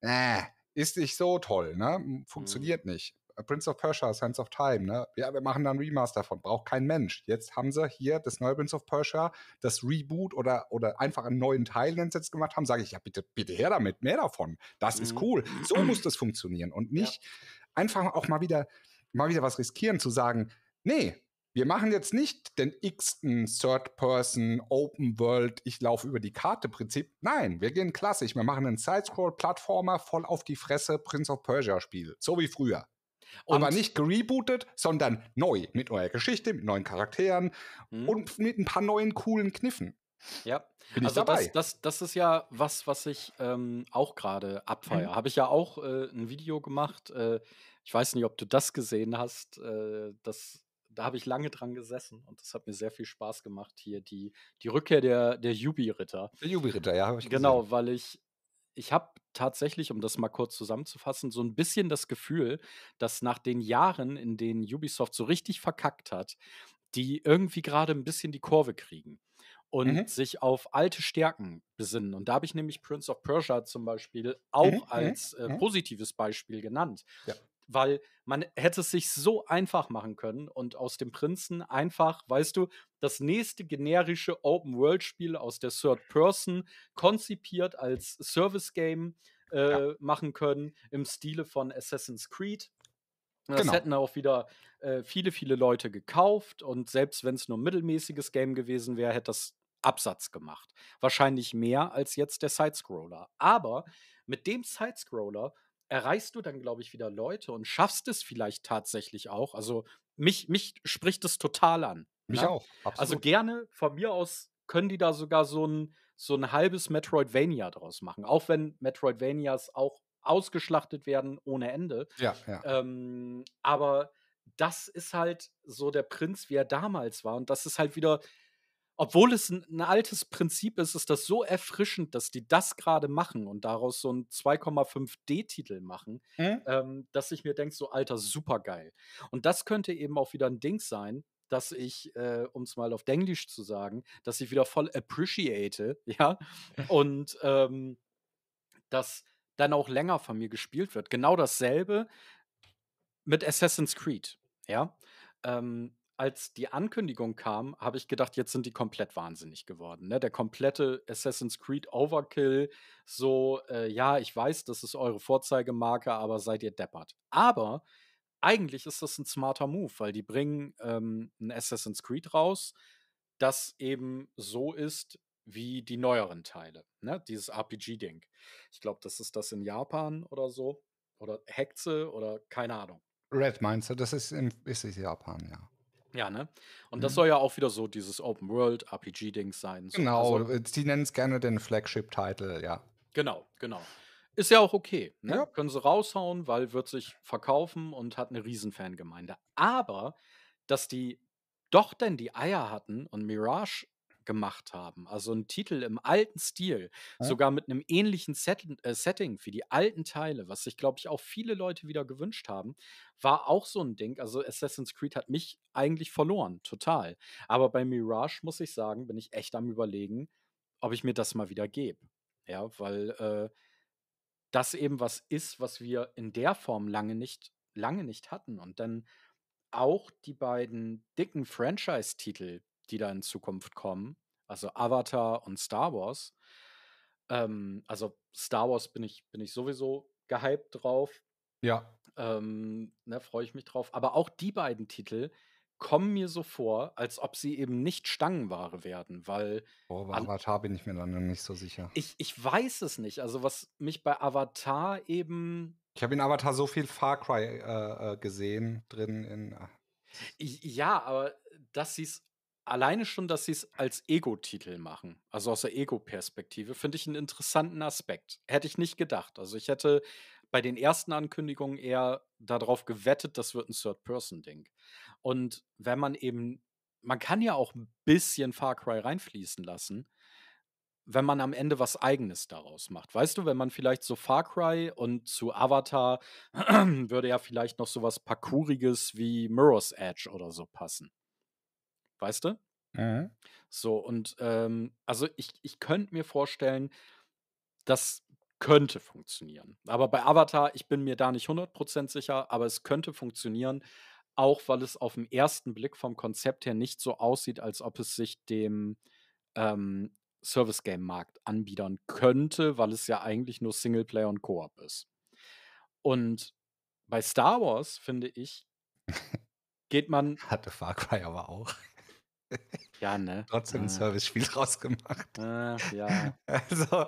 äh, ist nicht so toll, ne? Mhm. Funktioniert mhm. nicht. Äh, Prince of Persia, Sands of Time, ne? Ja, wir machen dann Remaster von, braucht kein Mensch. Jetzt haben sie hier das neue Prince of Persia, das Reboot oder, oder einfach einen neuen Teil, den sie jetzt gemacht haben, sage ich, ja, bitte, bitte her damit, mehr davon. Das mhm. ist cool. So muss das funktionieren und nicht ja. einfach auch mal wieder mal wieder was riskieren, zu sagen, nee, wir machen jetzt nicht den x-ten Third-Person Open World, ich laufe über die Karte Prinzip. Nein, wir gehen klassisch. Wir machen einen Sidescroll-Plattformer voll auf die Fresse Prince of Persia-Spiel. So wie früher. Und Aber nicht gerebootet, sondern neu. Mit neuer Geschichte, mit neuen Charakteren mhm. und mit ein paar neuen coolen Kniffen. Ja, Bin also das, das, das ist ja was, was ich ähm, auch gerade abfeiere. Mhm. Habe ich ja auch äh, ein Video gemacht, äh, ich weiß nicht, ob du das gesehen hast. Äh, das, da habe ich lange dran gesessen und das hat mir sehr viel Spaß gemacht hier. Die, die Rückkehr der, der Jubi-Ritter. Der Jubi-Ritter, ja, habe ich gesehen. Genau, weil ich, ich habe tatsächlich, um das mal kurz zusammenzufassen, so ein bisschen das Gefühl, dass nach den Jahren, in denen Ubisoft so richtig verkackt hat, die irgendwie gerade ein bisschen die Kurve kriegen und mhm. sich auf alte Stärken besinnen. Und da habe ich nämlich Prince of Persia zum Beispiel mhm, auch mhm. als äh, mhm. positives Beispiel genannt, ja weil man hätte es sich so einfach machen können und aus dem Prinzen einfach, weißt du, das nächste generische Open-World-Spiel aus der Third Person konzipiert als Service-Game äh, ja. machen können im Stile von Assassin's Creed. Das genau. hätten auch wieder äh, viele, viele Leute gekauft und selbst wenn es nur ein mittelmäßiges Game gewesen wäre, hätte das Absatz gemacht. Wahrscheinlich mehr als jetzt der Sidescroller. Aber mit dem Sidescroller erreichst du dann, glaube ich, wieder Leute und schaffst es vielleicht tatsächlich auch. Also mich, mich spricht es total an. Mich ja? Ne? auch. Also, absolut. Also gerne, von mir aus können die da sogar so ein, so ein halbes Metroidvania draus machen. Auch wenn Metroidvanias auch ausgeschlachtet werden ohne Ende. Ja, ja. Ähm, aber das ist halt so der Prinz, wie er damals war. Und das ist halt wieder, obwohl es ein, altes Prinzip ist, ist das so erfrischend, dass die das gerade machen und daraus so einen 2,5D-Titel machen, mhm. ähm, dass ich mir denke, so alter, super geil. Und das könnte eben auch wieder ein Ding sein, dass ich, äh, um es mal auf Denglisch zu sagen, dass ich wieder voll appreciate, ja, und ähm, dass dann auch länger von mir gespielt wird. Genau dasselbe mit Assassin's Creed, ja. Ähm, als die Ankündigung kam, habe ich gedacht, jetzt sind die komplett wahnsinnig geworden. Ne? Der komplette Assassin's Creed Overkill, so, äh, ja, ich weiß, das ist eure Vorzeigemarke, aber seid ihr deppert. Aber eigentlich ist das ein smarter Move, weil die bringen ähm, ein Assassin's Creed raus, das eben so ist wie die neueren Teile. Ne? Dieses RPG-Ding. Ich glaube, das ist das in Japan oder so. Oder Hexe oder keine Ahnung. Red meinst du? Das ist, in, ist in Japan, ja. Ja, ne? Und das mhm. soll ja auch wieder so dieses Open-World-RPG-Dings sein. So. Genau, Also, die äh, nennen es gerne den Flagship-Title, ja. genau, genau. Ist ja auch okay, ne? Ja. Können sie raushauen, weil wird sich verkaufen und hat eine Riesenfangemeinde. Aber, dass die doch denn die Eier hatten und Mirage gemacht haben. Also ein Titel im alten Stil, ja. sogar mit einem ähnlichen Set äh, Setting wie die alten Teile, was sich, glaube ich, auch viele Leute wieder gewünscht haben, war auch so ein Ding. Also Assassin's Creed hat mich eigentlich verloren, total. Aber bei Mirage, muss ich sagen, bin ich echt am Überlegen, ob ich mir das mal wieder gebe. Ja, weil äh, das eben was ist, was wir in der Form lange nicht, lange nicht hatten. Und dann auch die beiden dicken Franchise-Titel, die da in Zukunft kommen, also Avatar und Star Wars. Ähm, also Star Wars bin ich, bin ich sowieso gehypt drauf. Ja. Ähm, ne, freue ich mich drauf. Aber auch die beiden Titel kommen mir so vor, als ob sie eben nicht Stangenware werden, weil. Oh, bei Avatar bin ich mir dann noch nicht so sicher. Ich, ich weiß es nicht. Also, was mich bei Avatar eben. Ich habe in Avatar so viel Far Cry äh, äh gesehen drin in. Ah, ja, aber äh, dass sie es alleine schon, dass sie es als Ego-Titel machen, also aus der Ego-Perspektive, finde ich einen interessanten Aspekt. Hätte ich nicht gedacht. Also ich hätte bei den ersten Ankündigungen eher darauf gewettet, das wird ein Third-Person-Ding. Und wenn man eben, man kann ja auch ein bisschen Far Cry reinfließen lassen, wenn man am Ende was Eigenes daraus macht. Weißt du, wenn man vielleicht so Far Cry und zu Avatar würde ja vielleicht noch so was Parkouriges wie Mirror's Edge oder so passen weißt du? Mhm. So, und ähm, also ich, ich könnte mir vorstellen, das könnte funktionieren. Aber bei Avatar, ich bin mir da nicht 100% sicher, aber es könnte funktionieren, auch weil es auf den ersten Blick vom Konzept her nicht so aussieht, als ob es sich dem ähm, Service-Game-Markt anbiedern könnte, weil es ja eigentlich nur Singleplayer und Koop ist. Und bei Star Wars, finde ich, geht man. Hatte Far Cry aber auch. Ja, ne? Trotzdem ein äh. Service-Spiel rausgemacht. gemacht. Äh, ja. Also,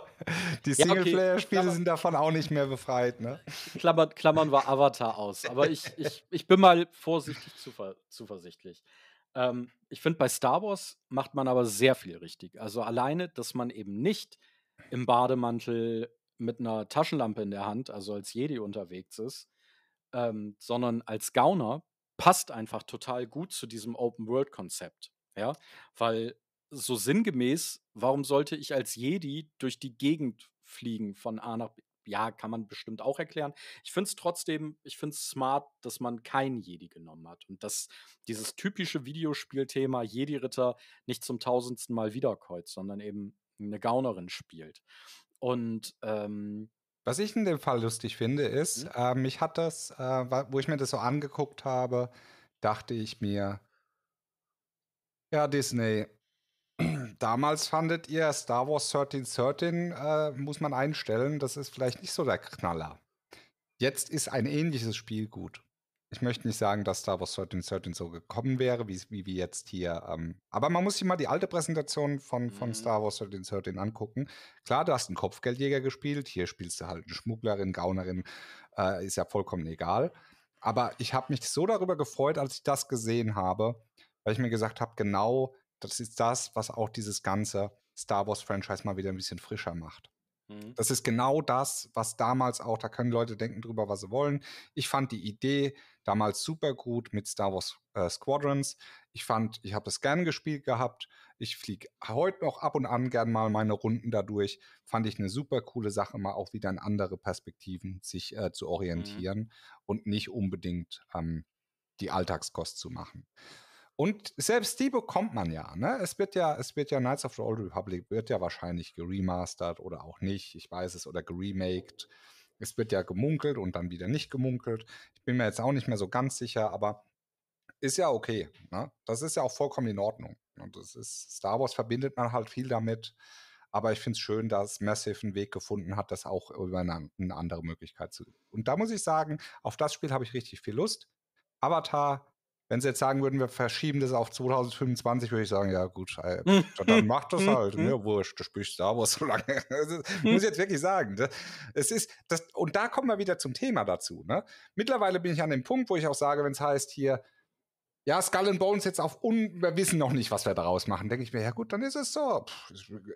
die Singleplayer-Spiele ja, okay. sind davon auch nicht mehr befreit, ne? Klammern, Klammern war Avatar aus. Aber ich, ich, ich bin mal vorsichtig zuver zuversichtlich. Ähm, ich finde, bei Star Wars macht man aber sehr viel richtig. Also alleine, dass man eben nicht im Bademantel mit einer Taschenlampe in der Hand, also als Jedi unterwegs ist, ähm, sondern als Gauner passt einfach total gut zu diesem Open-World-Konzept. Ja, weil so sinngemäß, warum sollte ich als Jedi durch die Gegend fliegen von A nach B? Ja, kann man bestimmt auch erklären. Ich finde es trotzdem, ich finde es smart, dass man kein Jedi genommen hat und dass dieses typische Videospielthema Jedi-Ritter nicht zum tausendsten Mal wiederkreuzt, sondern eben eine Gaunerin spielt. Und ähm, was ich in dem Fall lustig finde, ist, mhm. äh, mich hat das, äh, wo ich mir das so angeguckt habe, dachte ich mir, ja, Disney. Damals fandet ihr Star Wars 1313 äh, muss man einstellen, das ist vielleicht nicht so der Knaller. Jetzt ist ein ähnliches Spiel gut. Ich möchte nicht sagen, dass Star Wars 1313 so gekommen wäre, wie, wie wir jetzt hier. Ähm, aber man muss sich mal die alte Präsentation von, von mhm. Star Wars 1313 angucken. Klar, du hast einen Kopfgeldjäger gespielt, hier spielst du halt eine Schmugglerin, Gaunerin, äh, ist ja vollkommen egal. Aber ich habe mich so darüber gefreut, als ich das gesehen habe, weil ich mir gesagt habe, genau das ist das, was auch dieses ganze Star Wars-Franchise mal wieder ein bisschen frischer macht. Mhm. Das ist genau das, was damals auch, da können Leute denken drüber, was sie wollen. Ich fand die Idee damals super gut mit Star Wars äh, Squadrons. Ich fand, ich habe das gern gespielt gehabt. Ich fliege heute noch ab und an gern mal meine Runden dadurch. Fand ich eine super coole Sache, mal auch wieder in andere Perspektiven sich äh, zu mhm. orientieren mhm. und nicht unbedingt ähm, die Alltagskost zu machen. Und selbst die bekommt man ja. Ne? Es wird ja, es wird ja Knights of the Old Republic wird ja wahrscheinlich geremastert oder auch nicht. Ich weiß es oder geremaked. Es wird ja gemunkelt und dann wieder nicht gemunkelt. Ich bin mir jetzt auch nicht mehr so ganz sicher, aber ist ja okay. Ne? Das ist ja auch vollkommen in Ordnung. Und das ist, Star Wars verbindet man halt viel damit. Aber ich finde es schön, dass Massive einen Weg gefunden hat, das auch über eine, eine andere Möglichkeit zu. Und da muss ich sagen, auf das Spiel habe ich richtig viel Lust. Avatar wenn sie jetzt sagen würden, wir verschieben das auf 2025, würde ich sagen, ja gut, mhm. dann macht das mhm. halt. Ne? Mir mhm. wurscht, du spielst Star Wars so lange. Ich muss ich jetzt wirklich sagen. Ne? Es ist, das, und da kommen wir wieder zum Thema dazu. Ne? Mittlerweile bin ich an dem Punkt, wo ich auch sage, wenn es heißt hier, ja, Skull and Bones jetzt auf un wir wissen noch nicht, was wir daraus machen. Denke ich mir, ja gut, dann ist es so.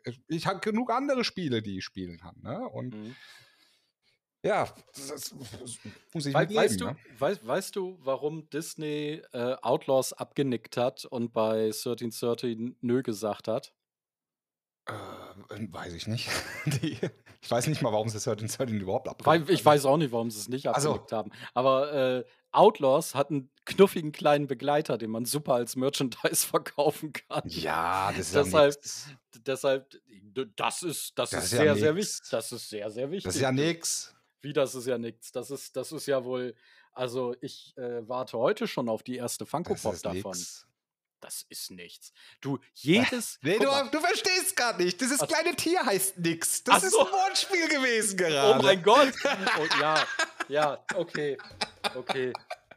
ich, ich habe genug andere Spiele, die ich spielen kann. Ne? Und mhm. Ja, das, das muss ich Weil, weißt, du, ne? weißt, weißt du, warum Disney äh, Outlaws abgenickt hat und bei 1313 nö gesagt hat? Äh, weiß ich nicht. Die, ich weiß nicht mal, warum sie 1313 überhaupt abgenickt haben. Ich weiß auch nicht, warum sie es nicht also abgenickt also, haben. Aber äh, Outlaws hat einen knuffigen kleinen Begleiter, den man super als Merchandise verkaufen kann. Ja, das ist deshalb, ja deshalb, das ist, das, das ist, ist sehr, ja sehr wichtig. Das ist sehr, sehr wichtig. Das ist ja nix. Wie, das ist ja nichts. Das ist, das ist ja wohl. Also, ich äh, warte heute schon auf die erste Funko Pop davon. Nix. Das ist nichts. Du, äh, jedes. nee, du, du verstehst gar nicht. Dieses also, kleine Tier heißt nix. Das ist so. ein Wortspiel gewesen oh gerade. Oh mein Gott. Oh, ja, ja, okay. Okay.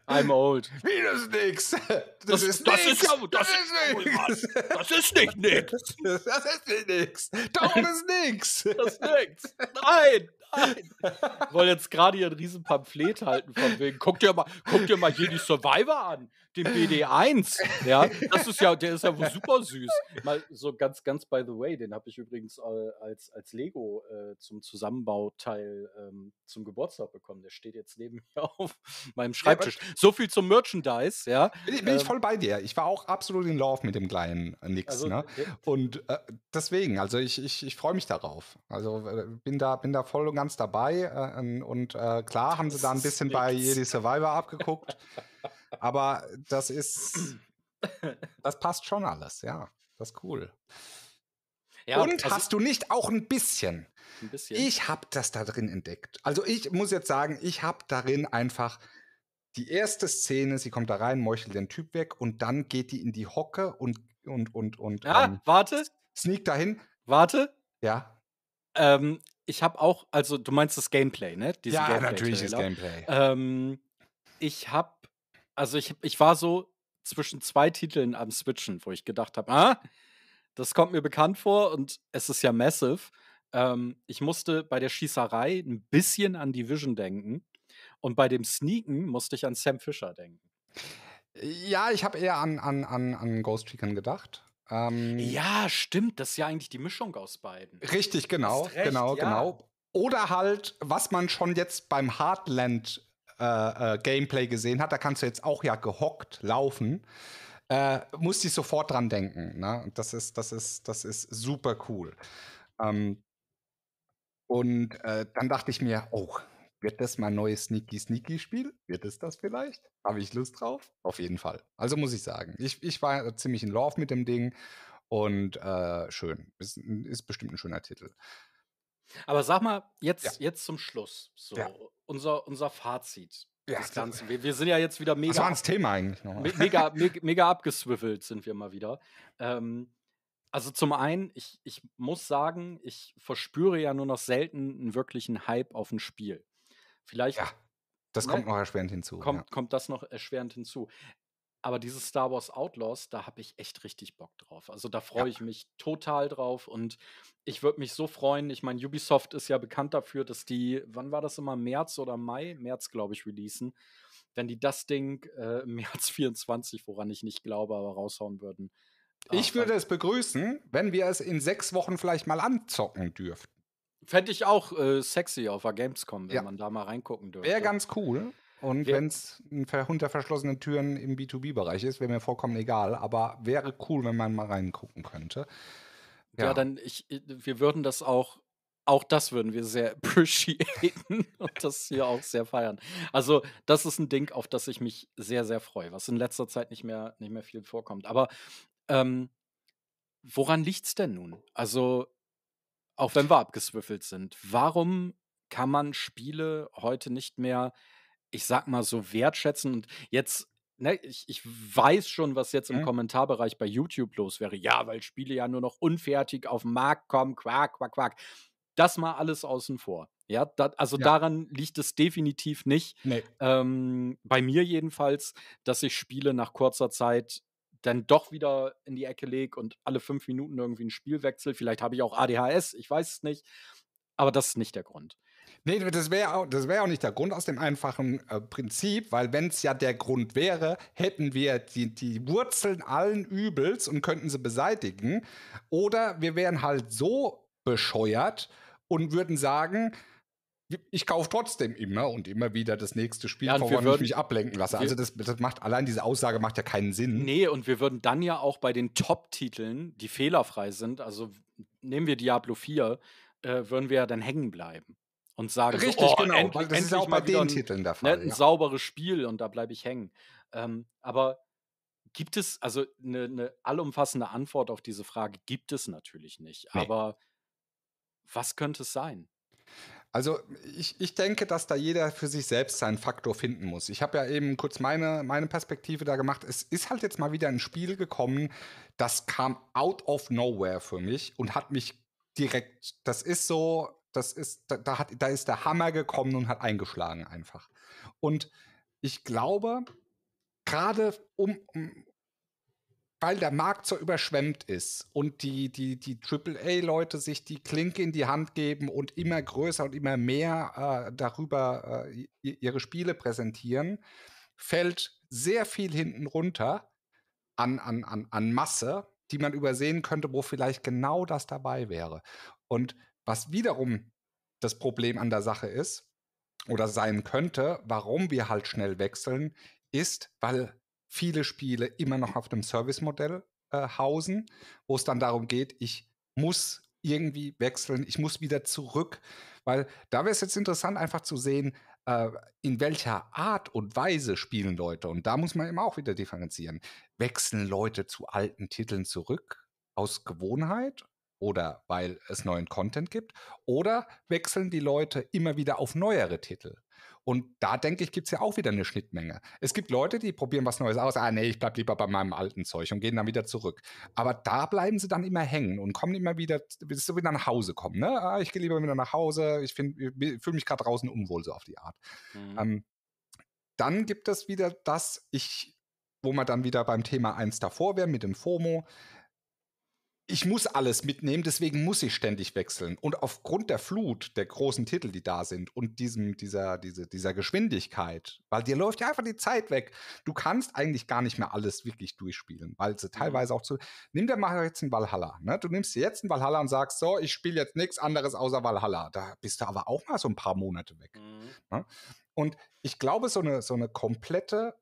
I'm old. Wie das nix? Das, das ist das nix. Ist ja, das, das ist, ist nix. Das ist nicht nix. Das ist nicht nix. Doch, das ist nix. Das ist nix. Nein. Nein. Ich wollte jetzt gerade hier ein Riesenpamphlet halten von wegen, guck dir mal, guck dir mal hier die Survivor an den BD1. ja, das ist ja, der ist ja wohl super süß. Mal so ganz, ganz by the way, den habe ich übrigens äh, als, als Lego äh, zum Zusammenbauteil ähm, zum Geburtstag bekommen. Der steht jetzt neben mir auf meinem Schreibtisch. Ja, so viel zum Merchandise, ja. Bin, bin ähm, ich voll bei dir. Ich war auch absolut in Love mit dem kleinen äh, Nix. Also, ne? Und äh, deswegen, also ich, ich, ich freue mich darauf. Also äh, bin da, bin da voll und ganz dabei. Äh, und klar haben sie da ein bisschen bei Jedi Survivor abgeguckt. Aber das ist, das passt schon alles, ja. Das ist cool. Ja, und also hast du nicht auch ein bisschen? Ein bisschen. Ich habe das da drin entdeckt. Also ich muss jetzt sagen, ich habe darin einfach die erste Szene, sie kommt da rein, meuchelt den Typ weg und dann geht die in die Hocke und und und und. Ja, ähm, warte. Sneak dahin. Warte. Ja. Ähm, ich habe auch, also du meinst das Gameplay, ne? Diesen ja, Gameplay natürlich das Gameplay. Ähm, ich habe also ich, ich war so zwischen zwei Titeln am Switchen, wo ich gedacht habe, ah, das kommt mir bekannt vor und es ist ja massive. Ähm, ich musste bei der Schießerei ein bisschen an Division denken und bei dem Sneaken musste ich an Sam Fisher denken. Ja, ich habe eher an, an, an, an Ghost Chicken gedacht. Ähm, ja, stimmt. Das ist ja eigentlich die Mischung aus beiden. Richtig, genau, recht, genau, ja. genau. Oder halt, was man schon jetzt beim Heartland äh, äh, Gameplay gesehen hat, da kannst du jetzt auch ja gehockt laufen, äh, musste ich sofort dran denken. Ne? Das, ist, das, ist, das ist super cool. Ähm, und äh, dann dachte ich mir, oh, wird das mein neues Sneaky Sneaky Spiel? Wird es das vielleicht? Habe ich Lust drauf? Auf jeden Fall. Also muss ich sagen, ich, ich war ziemlich in Love mit dem Ding und äh, schön. Ist, ist bestimmt ein schöner Titel. Aber sag mal, jetzt, ja. jetzt zum Schluss. So. Ja unser, unser Fazit ja, des Ganzen. Wir, wir, sind ja jetzt wieder mega. Das war ans Thema eigentlich nochmal. Ne? Mega, mega, mega abgeswiffelt sind wir mal wieder. Ähm, also zum einen, ich, ich muss sagen, ich verspüre ja nur noch selten einen wirklichen Hype auf ein Spiel. Vielleicht. Ja, das ne? kommt ne, noch erschwerend hinzu. Kommt, ja. kommt das noch erschwerend hinzu. Aber dieses Star Wars Outlaws, da habe ich echt richtig Bock drauf. Also da freue ja. ich mich total drauf und ich würde mich so freuen. Ich meine, Ubisoft ist ja bekannt dafür, dass die, wann war das immer, März oder Mai? März, glaube ich, releasen. Wenn die das Ding äh, März 24, woran ich nicht glaube, aber raushauen würden. Ich würde es begrüßen, wenn wir es in sechs Wochen vielleicht mal anzocken dürften. Fände ich auch äh, sexy auf der Gamescom, wenn ja. man da mal reingucken dürfte. Wäre ganz cool. Und wenn es hinter verschlossenen Türen im B2B-Bereich ist, wäre mir vollkommen egal, aber wäre cool, wenn man mal reingucken könnte. Ja, ja dann ich, äh, wir würden das auch auch das würden wir sehr appreciaten und das hier auch sehr feiern. Also, das ist ein Ding, auf das ich mich sehr, sehr freue, was in letzter Zeit nicht mehr, nicht mehr viel vorkommt. Aber ähm, woran liegt es denn nun? Also, auch wenn wir abgeswüffelt sind, warum kann man Spiele heute nicht mehr ich sag mal so, wertschätzen. Und jetzt Ne, ich, ich, weiß schon, was jetzt im mhm. Kommentarbereich bei YouTube los wäre. Ja, weil Spiele ja nur noch unfertig auf den Markt kommen, quack, quack, quack. Das mal alles außen vor. Ja, dat, also ja. daran liegt es definitiv nicht. Nee. Ähm, bei mir jedenfalls, dass ich Spiele nach kurzer Zeit dann doch wieder in die Ecke lege und alle fünf Minuten irgendwie ein Spiel wechsle. Vielleicht habe ich auch ADHS, ich weiß es nicht. Aber das ist nicht der Grund. Nee, das wäre das wär auch nicht der Grund aus dem einfachen äh, Prinzip, weil wenn es ja der Grund wäre, hätten wir die, die Wurzeln allen Übels und könnten sie beseitigen. Oder wir wären halt so bescheuert und würden sagen, ich kaufe trotzdem immer und immer wieder das nächste Spiel, ja, wovon ich mich ablenken lasse. Also das, das, macht allein diese Aussage macht ja keinen Sinn. Nee, und wir würden dann ja auch bei den Top-Titeln, die fehlerfrei sind, also nehmen wir Diablo 4, äh, würden wir ja dann hängen bleiben und sagen, Richtig, so, oh, genau. End, das ist auch bei den ein, Titeln der ne, Fall, ne, ein ja. sauberes Spiel und da bleibe ich hängen. Ähm, aber gibt es, also eine, eine, allumfassende Antwort auf diese Frage gibt es natürlich nicht. Nee. Aber was könnte es sein? Also ich, ich denke, dass da jeder für sich selbst seinen Faktor finden muss. Ich habe ja eben kurz meine, meine Perspektive da gemacht. Es ist halt jetzt mal wieder ein Spiel gekommen, das kam out of nowhere für mich und hat mich direkt, das ist so, das ist, da, da, hat, da ist der Hammer gekommen und hat eingeschlagen einfach. Und ich glaube, gerade um, um, weil der Markt so überschwemmt ist und die, die, die AAA-Leute sich die Klinke in die Hand geben und immer größer und immer mehr äh, darüber äh, ihre Spiele präsentieren, fällt sehr viel hinten runter an, an, an, an Masse, die man übersehen könnte, wo vielleicht genau das dabei wäre. Und was wiederum das Problem an der Sache ist oder sein könnte, warum wir halt schnell wechseln, ist, weil viele Spiele immer noch auf dem Service-Modell äh, hausen, wo es dann darum geht, ich muss irgendwie wechseln, ich muss wieder zurück, weil da wäre es jetzt interessant, einfach zu sehen, äh, in welcher Art und Weise spielen Leute. Und da muss man eben auch wieder differenzieren. Wechseln Leute zu alten Titeln zurück aus Gewohnheit oder weil es neuen Content gibt oder wechseln die Leute immer wieder auf neuere Titel. Und da denke ich, gibt es ja auch wieder eine Schnittmenge. Es gibt Leute, die probieren was Neues aus. Ah, nee, ich bleib lieber bei meinem alten Zeug und gehen dann wieder zurück. Aber da bleiben sie dann immer hängen und kommen immer wieder, bis sie wieder nach Hause kommen. Ne? Ah, ich gehe lieber wieder nach Hause. Ich, ich fühle mich gerade draußen unwohl, so auf die Art. Mhm. Ähm, dann gibt es wieder das, ich, wo man dann wieder beim Thema 1 davor wäre mit dem FOMO ich muss alles mitnehmen, deswegen muss ich ständig wechseln. Und aufgrund der Flut der großen Titel, die da sind und diesem, dieser, diese, dieser Geschwindigkeit, weil dir läuft ja einfach die Zeit weg. Du kannst eigentlich gar nicht mehr alles wirklich durchspielen, weil sie mhm. teilweise auch zu. Nimm dir mal jetzt einen Valhalla. Ne? Du nimmst dir jetzt einen Valhalla und sagst, so, ich spiele jetzt nichts anderes außer Valhalla. Da bist du aber auch mal so ein paar Monate weg. Mhm. Ne? Und ich glaube, so eine, so eine komplette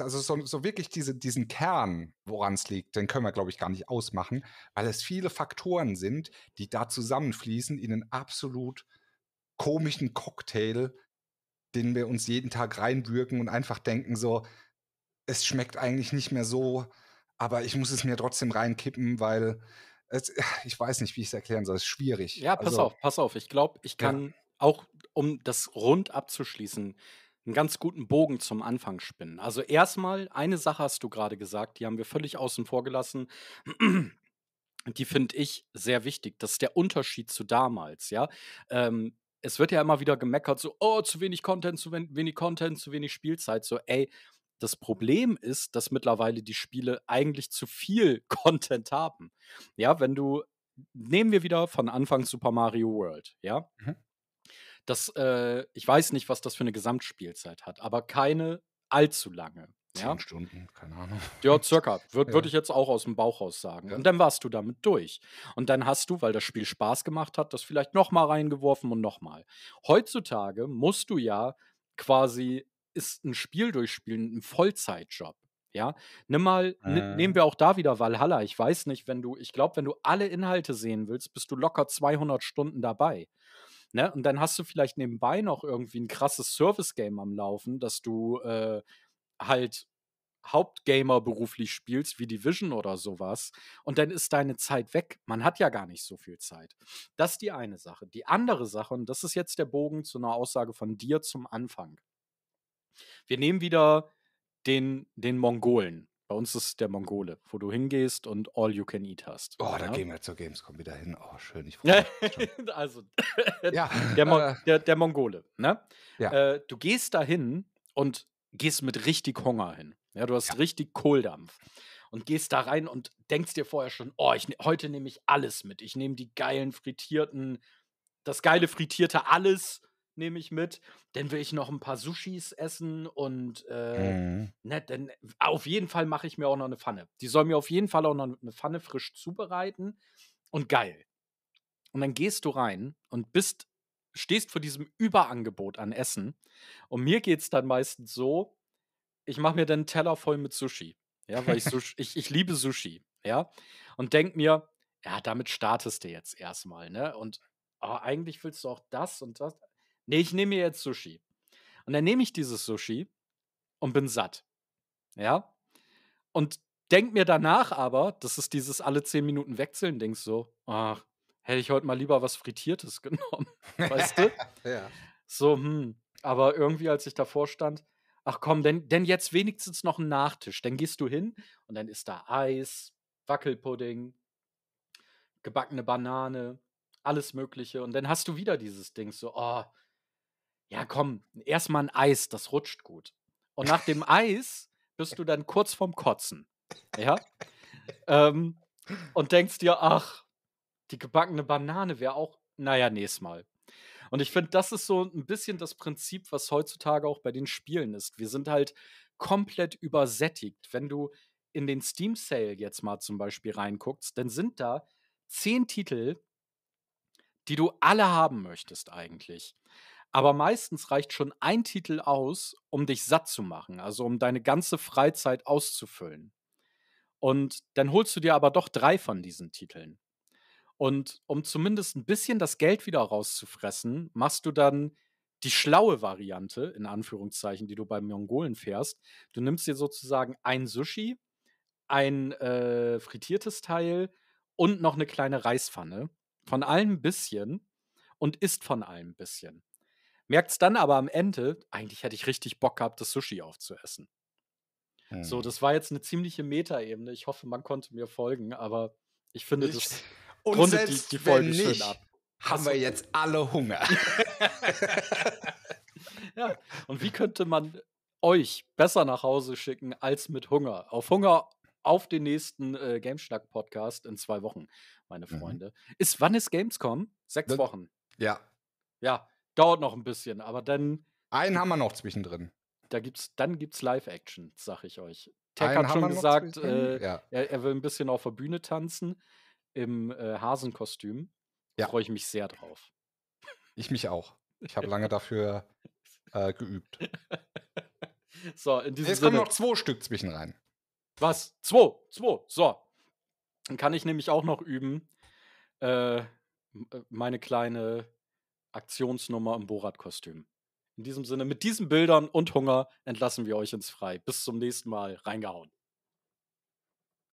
also so, so wirklich diese, diesen Kern, woran es liegt, den können wir, glaube ich, gar nicht ausmachen, weil es viele Faktoren sind, die da zusammenfließen in einen absolut komischen Cocktail, den wir uns jeden Tag reinwürgen und einfach denken so, es schmeckt eigentlich nicht mehr so, aber ich muss es mir trotzdem reinkippen, weil es, ich weiß nicht, wie ich es erklären soll. Es ist schwierig. Ja, pass also, auf, pass auf. Ich glaube, ich kann ja. auch, um das rund abzuschließen, einen ganz guten Bogen zum Anfang spinnen. Also erstmal, eine Sache hast du gerade gesagt, die haben wir völlig außen vor gelassen. Die finde ich sehr wichtig. Das ist der Unterschied zu damals, ja. Ähm, es wird ja immer wieder gemeckert, so, oh, zu wenig Content, zu wenig Content, zu wenig Spielzeit. So, ey, das Problem ist, dass mittlerweile die Spiele eigentlich zu viel Content haben. Ja, wenn du, nehmen wir wieder von Anfang Super Mario World, ja. Mhm das, äh, ich weiß nicht, was das für eine Gesamtspielzeit hat, aber keine allzu lange. Zehn ja? Stunden, keine Ahnung. Ja, circa. Würde ja. würd ich jetzt auch aus dem Bauch raus sagen. Ja. Und dann warst du damit durch. Und dann hast du, weil das Spiel Spaß gemacht hat, das vielleicht nochmal reingeworfen und nochmal. Heutzutage musst du ja quasi ist ein Spiel durchspielen ein Vollzeitjob. Ja, nimm mal, äh. nehmen ah. wir auch da wieder Valhalla. Ich weiß nicht, wenn du, ich glaube, wenn du alle Inhalte sehen willst, bist du locker 200 Stunden dabei. Ne? Und dann hast du vielleicht nebenbei noch irgendwie ein krasses Service-Game am Laufen, dass du äh, halt Hauptgamer beruflich spielst, wie Division oder sowas, und dann ist deine Zeit weg. Man hat ja gar nicht so viel Zeit. Das ist die eine Sache. Die andere Sache, und das ist jetzt der Bogen zu einer Aussage von dir zum Anfang. Wir nehmen wieder den, den Mongolen. Bei uns ist der Mongole, wo du hingehst und All You Can Eat hast. Oh, ja? da gehen wir zur Gamescom wieder hin. Oh, schön, ich freue mich. also, ja, der, Mo äh, der, der, Mongole. Ne? Ja. Äh, du gehst da hin und gehst mit richtig Hunger hin. Ja, du hast ja. richtig Kohldampf und gehst da rein und denkst dir vorher schon, oh, ich, ne, heute nehme ich alles mit. Ich nehme die geilen frittierten, das geile frittierte alles nehme ich mit. Dann will ich noch ein paar Sushis essen und äh, mhm. ne, dann, auf jeden Fall mache ich mir auch noch eine Pfanne. Die soll mir auf jeden Fall auch noch eine Pfanne frisch zubereiten und geil. Und dann gehst du rein und bist, stehst vor diesem Überangebot an Essen. Und mir geht es dann meistens so, ich mache mir dann einen Teller voll mit Sushi. Ja, weil ich, Sushi, ich, ich liebe Sushi. Ja, und denk mir, ja, damit startest du jetzt erstmal, ne? Und oh, eigentlich willst du auch das und das nee, ich nehme mir jetzt Sushi. Und dann nehme ich dieses Sushi und bin satt. Ja? Und denk mir danach aber, das ist dieses alle zehn Minuten wechseln Ding so, ach, hätte ich heute mal lieber was Frittiertes genommen. weißt du? ja. So, hm. Aber irgendwie, als ich davor stand, ach komm, denn, denn jetzt wenigstens noch ein Nachtisch. Dann gehst du hin und dann ist da Eis, Wackelpudding, gebackene Banane, alles Mögliche. Und dann hast du wieder dieses Ding so, oh, ja komm, erstmal ein Eis, das rutscht gut. Und nach dem Eis bist du dann kurz vorm Kotzen. Ja? ähm, und denkst dir, ach, die gebackene Banane wäre auch, naja, nächstes Mal. Und ich finde, das ist so ein bisschen das Prinzip, was heutzutage auch bei den Spielen ist. Wir sind halt komplett übersättigt. Wenn du in den Steam Sale jetzt mal zum Beispiel reinguckst, dann sind da zehn Titel, die du alle haben möchtest eigentlich. Aber meistens reicht schon ein Titel aus, um dich satt zu machen, also um deine ganze Freizeit auszufüllen. Und dann holst du dir aber doch drei von diesen Titeln. Und um zumindest ein bisschen das Geld wieder rauszufressen, machst du dann die schlaue Variante, in Anführungszeichen, die du beim Mongolen fährst. Du nimmst dir sozusagen ein Sushi, ein äh, frittiertes Teil und noch eine kleine Reispfanne. Von allem ein bisschen und isst von allem ein bisschen merkt es dann aber am Ende, eigentlich hätte ich richtig Bock gehabt, das Sushi aufzuessen. Hm. So, mhm. das war jetzt eine ziemliche Meta-Ebene. Ich hoffe, man konnte mir folgen, aber ich finde, das ich, rundet die, die Folge nicht, schön ab. Haben wir jetzt alle Hunger. ja, und wie könnte man euch besser nach Hause schicken als mit Hunger? Auf Hunger auf den nächsten äh, Gameschnack-Podcast in zwei Wochen, meine mhm. Freunde. Mhm. Ist wann ist Gamescom? Sechs Wochen. Ja. Ja, Dauert noch ein bisschen, aber dann. Einen haben wir noch zwischendrin. Da gibt's, dann gibt's Live-Action, sag ich euch. Tech Einen hat schon gesagt, äh, ja. er, er, will ein bisschen auf der Bühne tanzen im äh, Hasenkostüm. Ja. Freue ich mich sehr drauf. Ich mich auch. Ich habe lange dafür äh, geübt. So, in diesem Jetzt Sinne. kommen noch zwei Stück zwischen rein. Was? Zwei, zwei. So. Dann kann ich nämlich auch noch üben, äh, äh meine kleine Aktionsnummer im Borat-Kostüm. In diesem Sinne, mit diesen Bildern und Hunger entlassen wir euch ins Frei. Bis zum nächsten Mal. Reingehauen.